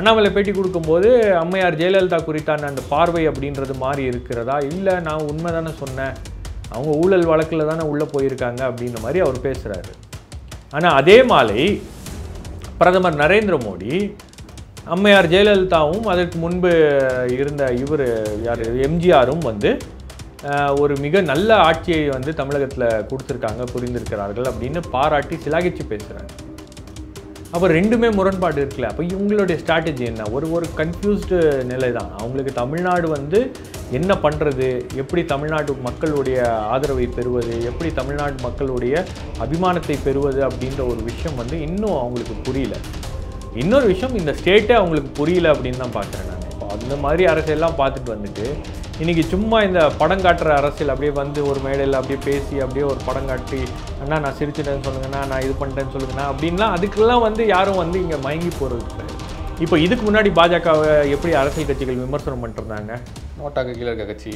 அண்ணாமலை பேட்டி கொடுக்கும்போது அம்மையார் ஜெயலலிதா குறித்தான அந்த பார்வை அப்படின்றது மாறி இருக்கிறதா இல்லை நான் உண்மை தானே சொன்னேன் அவங்க ஊழல் வழக்கில் தானே உள்ளே போயிருக்காங்க அப்படின்ற மாதிரி அவர் பேசுகிறாரு ஆனால் அதே மாலை பிரதமர் நரேந்திர மோடி அம்மையார் ஜெயலலிதாவும் அதற்கு முன்பு இருந்த இவர் யார் எம்ஜிஆரும் வந்து ஒரு மிக நல்ல ஆட்சியை வந்து தமிழகத்தில் கொடுத்துருக்காங்க புரிந்திருக்கிறார்கள் அப்படின்னு பாராட்டி சிலாகிச்சு பேசுகிறாங்க அப்போ ரெண்டுமே முரண்பாடு இருக்குல்ல அப்போ இவங்களுடைய ஸ்ட்ராட்டஜி என்ன ஒரு ஒரு கன்ஃபியூஸ்டு நிலை தான் அவங்களுக்கு தமிழ்நாடு வந்து என்ன பண்ணுறது எப்படி தமிழ்நாட்டு மக்களுடைய ஆதரவை பெறுவது எப்படி தமிழ்நாடு மக்களுடைய அபிமானத்தை பெறுவது அப்படின்ற ஒரு விஷயம் வந்து இன்னும் அவங்களுக்கு புரியல இன்னொரு விஷயம் இந்த ஸ்டேட்டே அவங்களுக்கு புரியல அப்படின்னு தான் பார்க்குறேன் நான் இப்போ அந்த மாதிரி அரசியல்லாம் பார்த்துட்டு வந்துட்டு இன்றைக்கி சும்மா இந்த படம் காட்டுற அரசியல் அப்படியே வந்து ஒரு மேடையில் அப்படியே பேசி அப்படியே ஒரு படம் காட்டி அண்ணா நான் சிரிச்சிட்டேன்னு சொல்லுங்கண்ணா நான் இது பண்ணிட்டேன்னு சொல்லுங்கண்ணா அப்படின்லாம் அதுக்கெல்லாம் வந்து யாரும் வந்து இங்கே மயங்கி போகிறது இப்போ இதுக்கு முன்னாடி பாஜகவை எப்படி அரசியல் கட்சிகள் விமர்சனம் பண்ணிருந்தாங்க நோட்டாக்கு கீழே இருக்க கட்சி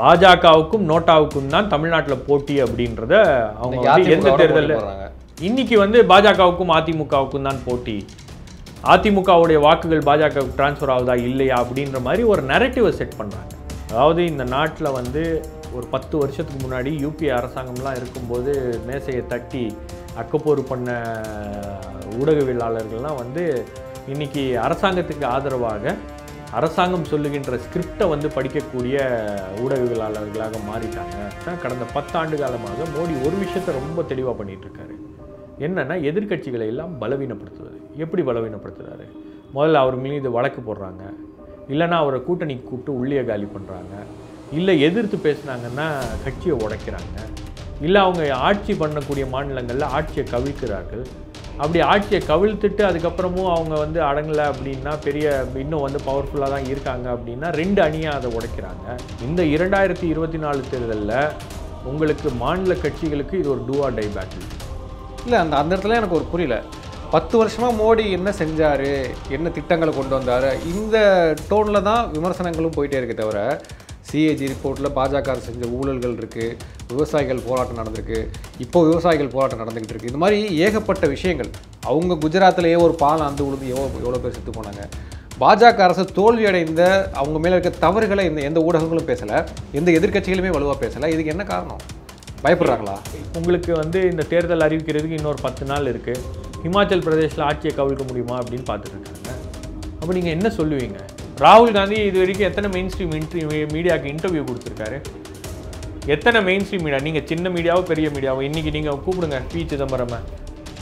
பாஜகவுக்கும் நோட்டாவுக்கும் தான் தமிழ்நாட்டில் போட்டி அப்படின்றத அவங்க எந்த தேர்தலில் இன்னைக்கு வந்து பாஜகவுக்கும் அதிமுகவுக்கும் தான் போட்டி அதிமுகவுடைய வாக்குகள் பாஜகவுக்கு டிரான்ஸ்ஃபர் ஆகுதா இல்லையா அப்படின்ற மாதிரி ஒரு நெரட்டிவை செட் பண்ணுறாங்க அதாவது இந்த நாட்டில் வந்து ஒரு பத்து வருஷத்துக்கு முன்னாடி யூபி அரசாங்கம்லாம் இருக்கும்போது மேசையை தட்டி அக்கப்போர் பண்ண ஊடகவியலாளர்கள்லாம் வந்து இன்றைக்கி அரசாங்கத்துக்கு ஆதரவாக அரசாங்கம் சொல்லுகின்ற ஸ்கிரிப்டை வந்து படிக்கக்கூடிய ஊடகவியலாளர்களாக மாறிட்டாங்க கடந்த பத்தாண்டு காலமாக மோடி ஒரு விஷயத்தை ரொம்ப தெளிவாக பண்ணிகிட்ருக்காரு என்னென்னா எதிர்கட்சிகளை எல்லாம் பலவீனப்படுத்துவது எப்படி பலவீனப்படுத்துகிறாரு முதல்ல அவர் மீது வழக்கு போடுறாங்க இல்லைனா அவரை கூட்டணி கூப்பிட்டு உள்ளே காலி பண்ணுறாங்க இல்லை எதிர்த்து பேசுனாங்கன்னா கட்சியை உடைக்கிறாங்க இல்லை அவங்க ஆட்சி பண்ணக்கூடிய மாநிலங்களில் ஆட்சியை கவிழ்க்கிறார்கள் அப்படி ஆட்சியை கவிழ்த்துட்டு அதுக்கப்புறமும் அவங்க வந்து அடங்கலை அப்படின்னா பெரிய இன்னும் வந்து பவர்ஃபுல்லாக தான் இருக்காங்க அப்படின்னா ரெண்டு அணியாக அதை உடைக்கிறாங்க இந்த இரண்டாயிரத்தி இருபத்தி நாலு தேர்தலில் உங்களுக்கு மாநில கட்சிகளுக்கு இது ஒரு டூ ஆர் டை பேட்டில் இல்லை அந்த அந்த இடத்துல எனக்கு ஒரு புரியல பத்து வருஷமாக மோடி என்ன செஞ்சார் என்ன திட்டங்களை கொண்டு வந்தார் இந்த டோனில் தான் விமர்சனங்களும் போயிட்டே இருக்குது தவிர சிஏஜி ரிப்போர்ட்டில் பாஜக செஞ்ச ஊழல்கள் இருக்குது விவசாயிகள் போராட்டம் நடந்திருக்கு இப்போ விவசாயிகள் போராட்டம் நடந்துக்கிட்டு இருக்குது இந்த மாதிரி ஏகப்பட்ட விஷயங்கள் அவங்க குஜராத்திலேயே ஒரு பாலம் அந்த உழுது எவ்வளோ எவ்வளோ பேர் செத்து போனாங்க பாஜக அரசு தோல்வி அடைந்த அவங்க மேலே இருக்க தவறுகளை இந்த எந்த ஊடகங்களும் பேசலை எந்த எதிர்கட்சிகளுமே வலுவாக பேசலை இதுக்கு என்ன காரணம் பயப்படுறாங்களா உங்களுக்கு வந்து இந்த தேர்தல் அறிவிக்கிறதுக்கு இன்னொரு பத்து நாள் இருக்குது ஹிமாச்சல் பிரதேசில் ஆட்சியை கவிழ்க்க முடியுமா அப்படின்னு பார்த்துட்டு இருக்காங்க அப்போ நீங்கள் என்ன சொல்லுவீங்க ராகுல் காந்தி இது வரைக்கும் எத்தனை மெயின் ஸ்ட்ரீம் இன்ட்ரி மீடியாவுக்கு இன்டர்வியூ கொடுத்துருக்காரு எத்தனை மெயின் ஸ்ட்ரீம் மீடியா நீங்கள் சின்ன மீடியாவோ பெரிய மீடியாவோ இன்றைக்கி நீங்கள் கூப்பிடுங்க பி சிதம்பரமை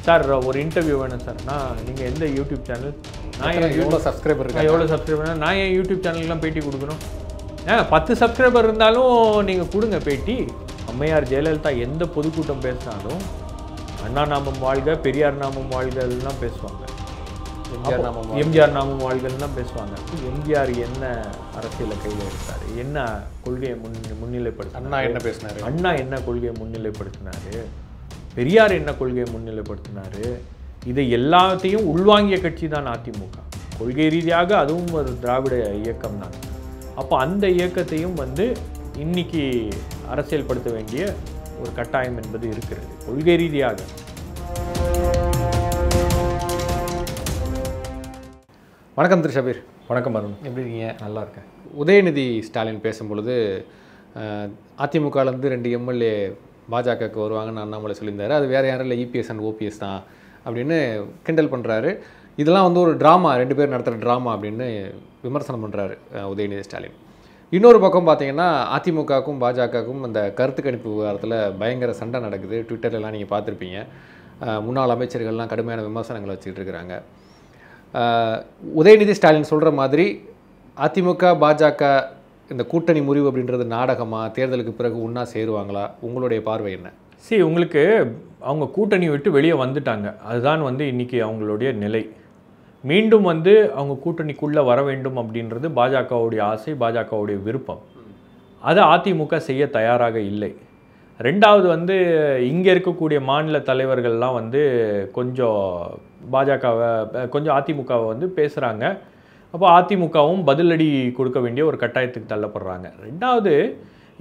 சார் ஒரு இன்டர்வியூ வேணும் சார் நான் நீங்கள் எந்த யூடியூப் சேனல் நான் எவ்வளோ சப்ஸ்கிரைபர் இருக்கேன் எவ்வளோ சப்ஸ்கிரைபர் நான் என் யூடியூப் சேனலுக்குலாம் பேட்டி கொடுக்கணும் ஏன் பத்து சப்ஸ்கிரைபர் இருந்தாலும் நீங்கள் கொடுங்க பேட்டி அம்மையார் ஜெயலலிதா எந்த பொதுக்கூட்டம் பேசினாலும் அண்ணா நாமம் வாழ்க பெரியார் நாமம் வாழ்கள்லாம் பேசுவாங்க எம்ஜிஆர் நாமம் எம்ஜிஆர் நாமம் வாழ்கள்லாம் பேசுவாங்க எம்ஜிஆர் என்ன அரசியலில் கையில் எடுத்தார் என்ன கொள்கையை முன் முன்னிலைப்படுத்த அண்ணா என்ன பேசினார் அண்ணா என்ன கொள்கையை முன்னிலைப்படுத்தினார் பெரியார் என்ன கொள்கையை முன்னிலைப்படுத்தினார் இதை எல்லாத்தையும் உள்வாங்கிய கட்சி தான் அதிமுக கொள்கை ரீதியாக அதுவும் ஒரு திராவிட இயக்கம் தான் அப்போ அந்த இயக்கத்தையும் வந்து இன்னைக்கு அரசியல்படுத்த வேண்டிய ஒரு கட்டாயம் என்பது இருக்கிறது கொள்கை ரீதியாக வணக்கம் திரு ஷபீர் வணக்கம் அருண் எப்படி இருக்கீங்க நல்லா இருக்கேன் உதயநிதி ஸ்டாலின் பேசும்பொழுது அதிமுகலேருந்து ரெண்டு எம்எல்ஏ பாஜகவுக்கு வருவாங்கன்னு அண்ணாமலை சொல்லியிருந்தார் அது வேறு யாரும் இல்லை இபிஎஸ் அண்ட் ஓபிஎஸ் தான் அப்படின்னு கிண்டல் பண்ணுறாரு இதெல்லாம் வந்து ஒரு ட்ராமா ரெண்டு பேர் நடத்துகிற ட்ராமா அப்படின்னு விமர்சனம் பண்ணுறாரு உதயநிதி ஸ்டாலின் இன்னொரு பக்கம் பார்த்தீங்கன்னா அதிமுகவுக்கும் பாஜகவுக்கும் அந்த கருத்து கணிப்பு விவகாரத்தில் பயங்கர சண்டை நடக்குது ட்விட்டர்லலாம் நீங்கள் பார்த்துருப்பீங்க முன்னாள் அமைச்சர்கள்லாம் கடுமையான விமர்சனங்களை வச்சுக்கிட்டு இருக்கிறாங்க உதயநிதி ஸ்டாலின் சொல்கிற மாதிரி அதிமுக பாஜக இந்த கூட்டணி முறிவு அப்படின்றது நாடகமாக தேர்தலுக்கு பிறகு ஒன்றா சேருவாங்களா உங்களுடைய பார்வை என்ன சரி உங்களுக்கு அவங்க கூட்டணி விட்டு வெளியே வந்துட்டாங்க அதுதான் வந்து இன்றைக்கி அவங்களுடைய நிலை மீண்டும் வந்து அவங்க கூட்டணிக்குள்ளே வர வேண்டும் அப்படின்றது பாஜகவுடைய ஆசை பாஜகவுடைய விருப்பம் அதை அதிமுக செய்ய தயாராக இல்லை ரெண்டாவது வந்து இங்கே இருக்கக்கூடிய மாநில தலைவர்கள்லாம் வந்து கொஞ்சம் பாஜகவை கொஞ்சம் அதிமுகவை வந்து பேசுகிறாங்க அப்போ அதிமுகவும் பதிலடி கொடுக்க வேண்டிய ஒரு கட்டாயத்துக்கு தள்ளப்படுறாங்க ரெண்டாவது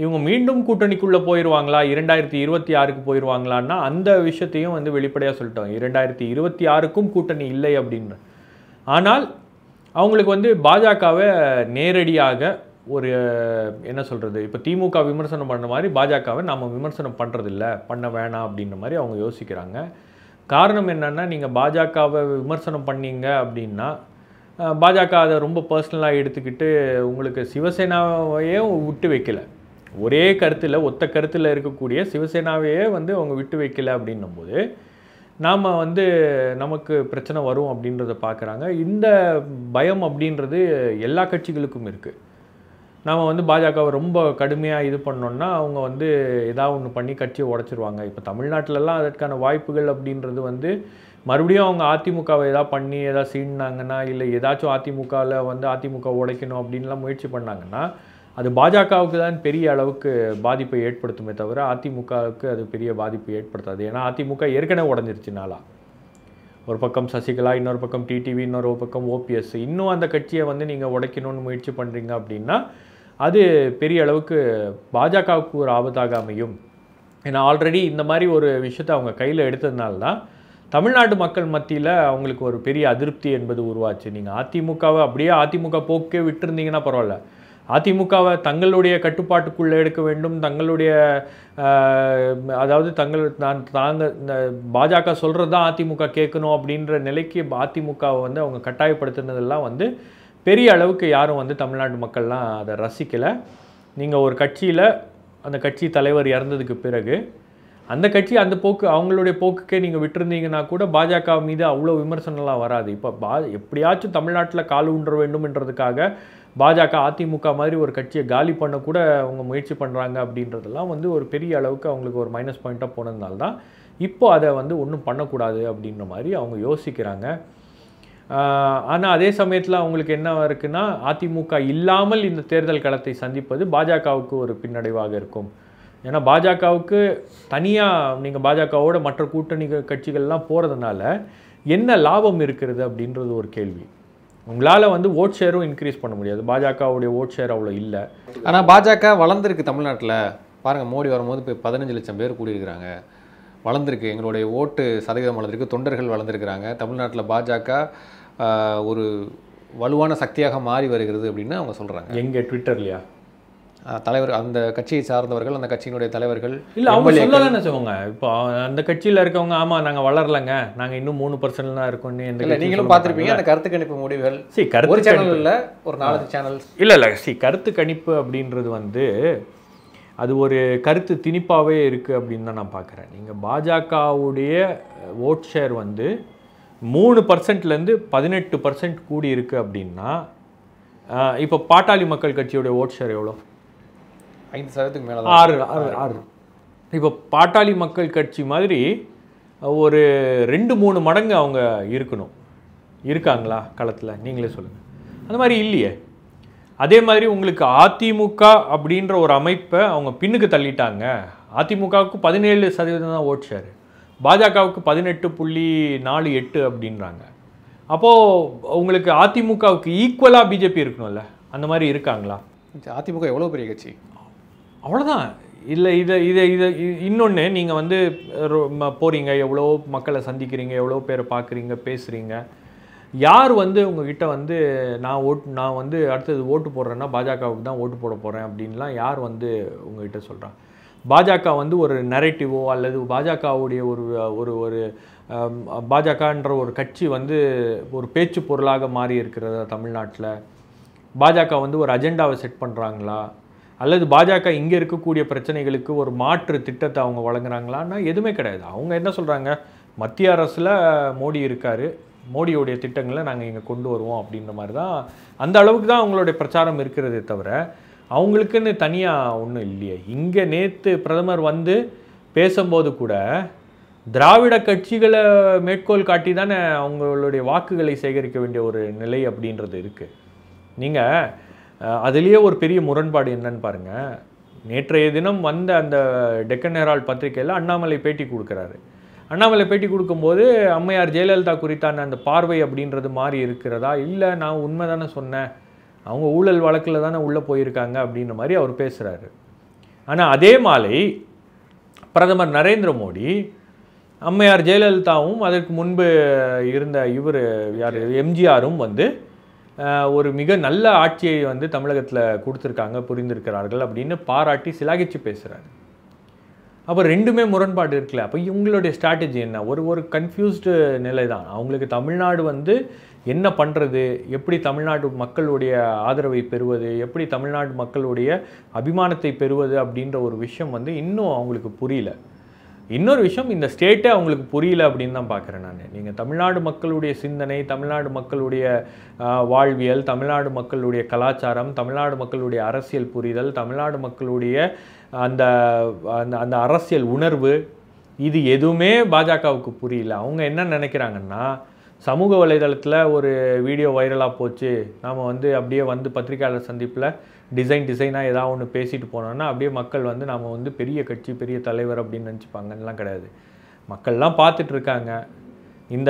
இவங்க மீண்டும் கூட்டணிக்குள்ளே போயிடுவாங்களா இரண்டாயிரத்தி இருபத்தி ஆறுக்கு போயிடுவாங்களான்னா அந்த விஷயத்தையும் வந்து வெளிப்படையாக சொல்லிட்டோம் இரண்டாயிரத்தி இருபத்தி ஆறுக்கும் கூட்டணி இல்லை அப்படின்ற ஆனால் அவங்களுக்கு வந்து பாஜகவை நேரடியாக ஒரு என்ன சொல்கிறது இப்போ திமுக விமர்சனம் பண்ண மாதிரி பாஜகவை நம்ம விமர்சனம் பண்ணுறதில்ல பண்ண வேணாம் அப்படின்ற மாதிரி அவங்க யோசிக்கிறாங்க காரணம் என்னென்னா நீங்கள் பாஜகவை விமர்சனம் பண்ணீங்க அப்படின்னா பாஜக அதை ரொம்ப பர்சனலாக எடுத்துக்கிட்டு உங்களுக்கு சிவசேனாவையே விட்டு வைக்கலை ஒரே கருத்தில் ஒத்த கருத்தில் இருக்கக்கூடிய சிவசேனாவையே வந்து அவங்க விட்டு வைக்கலை அப்படின்னும்போது நாம் வந்து நமக்கு பிரச்சனை வரும் அப்படின்றத பார்க்குறாங்க இந்த பயம் அப்படின்றது எல்லா கட்சிகளுக்கும் இருக்குது நாம் வந்து பாஜகவை ரொம்ப கடுமையாக இது பண்ணோன்னா அவங்க வந்து ஏதாவது ஒன்று பண்ணி கட்சியை உடச்சிருவாங்க இப்போ தமிழ்நாட்டிலலாம் அதற்கான வாய்ப்புகள் அப்படின்றது வந்து மறுபடியும் அவங்க அதிமுகவை எதாவது பண்ணி எதாவது சீண்டினாங்கன்னா இல்லை ஏதாச்சும் அதிமுகவில் வந்து அதிமுக உடைக்கணும் அப்படின்லாம் முயற்சி பண்ணாங்கன்னா அது பாஜகவுக்கு தான் பெரிய அளவுக்கு பாதிப்பை ஏற்படுத்துமே தவிர அதிமுகவுக்கு அது பெரிய பாதிப்பு ஏற்படுத்தாது ஏன்னா அதிமுக ஏற்கனவே உடஞ்சிருச்சுனாலா ஒரு பக்கம் சசிகலா இன்னொரு பக்கம் டிடிவி இன்னொரு பக்கம் ஓபிஎஸ் இன்னும் அந்த கட்சியை வந்து நீங்கள் உடைக்கணும்னு முயற்சி பண்ணுறீங்க அப்படின்னா அது பெரிய அளவுக்கு பாஜகவுக்கு ஒரு ஆபத்தாக அமையும் ஏன்னா ஆல்ரெடி இந்த மாதிரி ஒரு விஷயத்தை அவங்க கையில் எடுத்ததுனால தான் தமிழ்நாட்டு மக்கள் மத்தியில் அவங்களுக்கு ஒரு பெரிய அதிருப்தி என்பது உருவாச்சு நீங்கள் அதிமுகவை அப்படியே அதிமுக போக்கே விட்டுருந்தீங்கன்னா பரவாயில்ல அதிமுகவை தங்களுடைய கட்டுப்பாட்டுக்குள்ளே எடுக்க வேண்டும் தங்களுடைய அதாவது தங்கள் நான் தாங்கள் பாஜக சொல்கிறது தான் அதிமுக கேட்கணும் அப்படின்ற நிலைக்கு அதிமுகவை வந்து அவங்க கட்டாயப்படுத்தினதெல்லாம் வந்து பெரிய அளவுக்கு யாரும் வந்து தமிழ்நாட்டு மக்கள்லாம் அதை ரசிக்கலை நீங்கள் ஒரு கட்சியில் அந்த கட்சி தலைவர் இறந்ததுக்கு பிறகு அந்த கட்சி அந்த போக்கு அவங்களுடைய போக்குக்கே நீங்கள் விட்டுருந்தீங்கன்னா கூட பாஜக மீது அவ்வளோ விமர்சனம்லாம் வராது இப்போ பா எப்படியாச்சும் தமிழ்நாட்டில் கால் ஊன்ற வேண்டும்ன்றதுக்காக பாஜக அதிமுக மாதிரி ஒரு கட்சியை காலி பண்ண கூட அவங்க முயற்சி பண்ணுறாங்க அப்படின்றதெல்லாம் வந்து ஒரு பெரிய அளவுக்கு அவங்களுக்கு ஒரு மைனஸ் பாயிண்ட்டாக போனதுனால தான் இப்போ அதை வந்து ஒன்றும் பண்ணக்கூடாது அப்படின்ற மாதிரி அவங்க யோசிக்கிறாங்க ஆனால் அதே சமயத்தில் அவங்களுக்கு என்ன இருக்குன்னா அதிமுக இல்லாமல் இந்த தேர்தல் களத்தை சந்திப்பது பாஜகவுக்கு ஒரு பின்னடைவாக இருக்கும் ஏன்னா பாஜகவுக்கு தனியாக நீங்கள் பாஜகவோட மற்ற கூட்டணி கட்சிகள்லாம் போகிறதுனால என்ன லாபம் இருக்கிறது அப்படின்றது ஒரு கேள்வி உங்களால் வந்து ஓட் ஷேரும் இன்க்ரீஸ் பண்ண முடியாது பாஜகவுடைய ஓட் ஷேர் அவ்வளோ இல்லை ஆனால் பாஜக வளர்ந்துருக்கு தமிழ்நாட்டில் பாருங்கள் மோடி வரும்போது இப்போ பதினஞ்சு லட்சம் பேர் கூடியிருக்கிறாங்க வளர்ந்துருக்கு எங்களுடைய ஓட்டு சதவீதம் வளர்ந்துருக்கு தொண்டர்கள் வளர்ந்துருக்கிறாங்க தமிழ்நாட்டில் பாஜக ஒரு வலுவான சக்தியாக மாறி வருகிறது அப்படின்னு அவங்க சொல்கிறாங்க எங்கே ட்விட்டர்லையா தலைவர் அந்த கட்சியை சார்ந்தவர்கள் அந்த கட்சியினுடைய தலைவர்கள் இல்லை அவங்க என்ன சொல்லுவாங்க இப்போ அந்த கட்சியில் இருக்கவங்க ஆமாம் நாங்கள் வளரலைங்க நாங்கள் இன்னும் மூணு பர்சன்ட் தான் இருக்கோம்னு இல்லை நீங்களும் பார்த்துருப்பீங்க அந்த கருத்து கணிப்பு முடிவுகள் சி கருத்து சேனல் இல்லை ஒரு நாலஞ்சு சேனல் இல்லை இல்லை சி கருத்து கணிப்பு அப்படின்றது வந்து அது ஒரு கருத்து திணிப்பாகவே இருக்குது அப்படின்னு தான் நான் பார்க்குறேன் நீங்கள் பாஜகவுடைய ஓட் ஷேர் வந்து மூணு பர்சன்ட்லேருந்து பதினெட்டு பர்சன்ட் கூடி இருக்குது அப்படின்னா இப்போ பாட்டாளி மக்கள் கட்சியுடைய ஓட் ஷேர் எவ்வளோ ஐந்து சதவீதத்துக்கு மேலே ஆறு ஆறு ஆறு இப்போ பாட்டாளி மக்கள் கட்சி மாதிரி ஒரு ரெண்டு மூணு மடங்கு அவங்க இருக்கணும் இருக்காங்களா களத்தில் நீங்களே சொல்லுங்கள் அந்த மாதிரி இல்லையே அதே மாதிரி உங்களுக்கு அதிமுக அப்படின்ற ஒரு அமைப்பை அவங்க பின்னுக்கு தள்ளிட்டாங்க அதிமுகவுக்கு பதினேழு சதவீதம் தான் ஓட் ஷேர் பாஜகவுக்கு பதினெட்டு புள்ளி நாலு எட்டு அப்படின்றாங்க அப்போது உங்களுக்கு அதிமுகவுக்கு ஈக்குவலாக பிஜேபி இருக்கணும்ல அந்த மாதிரி இருக்காங்களா அதிமுக எவ்வளோ பெரிய கட்சி அவ்வளோதான் இல்லை இதை இதை இதை இன்னொன்று நீங்கள் வந்து போகிறீங்க எவ்வளோ மக்களை சந்திக்கிறீங்க எவ்வளோ பேரை பார்க்குறீங்க பேசுகிறீங்க யார் வந்து உங்ககிட்ட வந்து நான் ஓட் நான் வந்து அடுத்தது ஓட்டு போடுறேன்னா பாஜகவுக்கு தான் ஓட்டு போட போகிறேன் அப்படின்லாம் யார் வந்து உங்ககிட்ட சொல்கிறான் பாஜக வந்து ஒரு நரேட்டிவோ அல்லது பாஜகவுடைய ஒரு ஒரு ஒரு பாஜகன்ற ஒரு கட்சி வந்து ஒரு பேச்சு பொருளாக மாறி இருக்கிறதா தமிழ்நாட்டில் பாஜக வந்து ஒரு அஜெண்டாவை செட் பண்ணுறாங்களா அல்லது பாஜக இங்கே இருக்கக்கூடிய பிரச்சனைகளுக்கு ஒரு மாற்று திட்டத்தை அவங்க வழங்குறாங்களான்னா எதுவுமே கிடையாது அவங்க என்ன சொல்கிறாங்க மத்திய அரசில் மோடி இருக்கார் மோடியோடைய திட்டங்களை நாங்கள் இங்கே கொண்டு வருவோம் அப்படின்ற மாதிரி தான் அந்த அளவுக்கு தான் அவங்களுடைய பிரச்சாரம் இருக்கிறதே தவிர அவங்களுக்குன்னு தனியாக ஒன்றும் இல்லையே இங்கே நேற்று பிரதமர் வந்து பேசும்போது கூட திராவிட கட்சிகளை மேற்கோள் காட்டி தானே அவங்களுடைய வாக்குகளை சேகரிக்க வேண்டிய ஒரு நிலை அப்படின்றது இருக்குது நீங்கள் அதுலேயே ஒரு பெரிய முரண்பாடு என்னன்னு பாருங்கள் நேற்றைய தினம் வந்த அந்த டெக்கன் ஹெரால் பத்திரிகையில் அண்ணாமலை பேட்டி கொடுக்குறாரு அண்ணாமலை பேட்டி கொடுக்கும்போது அம்மையார் ஜெயலலிதா குறித்தான அந்த பார்வை அப்படின்றது மாறி இருக்கிறதா இல்லை நான் உண்மை தானே சொன்னேன் அவங்க ஊழல் வழக்கில் தானே உள்ளே போயிருக்காங்க அப்படின்ற மாதிரி அவர் பேசுகிறாரு ஆனால் அதே மாலை பிரதமர் நரேந்திர மோடி அம்மையார் ஜெயலலிதாவும் அதற்கு முன்பு இருந்த இவர் யார் எம்ஜிஆரும் வந்து ஒரு மிக நல்ல ஆட்சியை வந்து தமிழகத்தில் கொடுத்துருக்காங்க புரிந்திருக்கிறார்கள் அப்படின்னு பாராட்டி சிலாகிச்சு பேசுகிறாரு அப்போ ரெண்டுமே முரண்பாடு இருக்குல்ல அப்போ இவங்களுடைய ஸ்ட்ராட்டஜி என்ன ஒரு ஒரு கன்ஃபியூஸ்டு நிலை தான் அவங்களுக்கு தமிழ்நாடு வந்து என்ன பண்ணுறது எப்படி தமிழ்நாடு மக்களுடைய ஆதரவை பெறுவது எப்படி தமிழ்நாடு மக்களுடைய அபிமானத்தை பெறுவது அப்படின்ற ஒரு விஷயம் வந்து இன்னும் அவங்களுக்கு புரியல இன்னொரு விஷயம் இந்த ஸ்டேட்டே அவங்களுக்கு புரியல அப்படின்னு தான் பார்க்குறேன் நான் நீங்கள் தமிழ்நாடு மக்களுடைய சிந்தனை தமிழ்நாடு மக்களுடைய வாழ்வியல் தமிழ்நாடு மக்களுடைய கலாச்சாரம் தமிழ்நாடு மக்களுடைய அரசியல் புரிதல் தமிழ்நாடு மக்களுடைய அந்த அந்த அந்த அரசியல் உணர்வு இது எதுவுமே பாஜகவுக்கு புரியல அவங்க என்ன நினைக்கிறாங்கன்னா சமூக வலைதளத்தில் ஒரு வீடியோ வைரலாக போச்சு நாம் வந்து அப்படியே வந்து பத்திரிகையாளர் சந்திப்பில் டிசைன் டிசைனாக ஏதாவது ஒன்று பேசிட்டு போனோன்னா அப்படியே மக்கள் வந்து நம்ம வந்து பெரிய கட்சி பெரிய தலைவர் அப்படின்னு நினச்சிப்பாங்கலாம் கிடையாது மக்கள்லாம் பார்த்துட்டு இருக்காங்க இந்த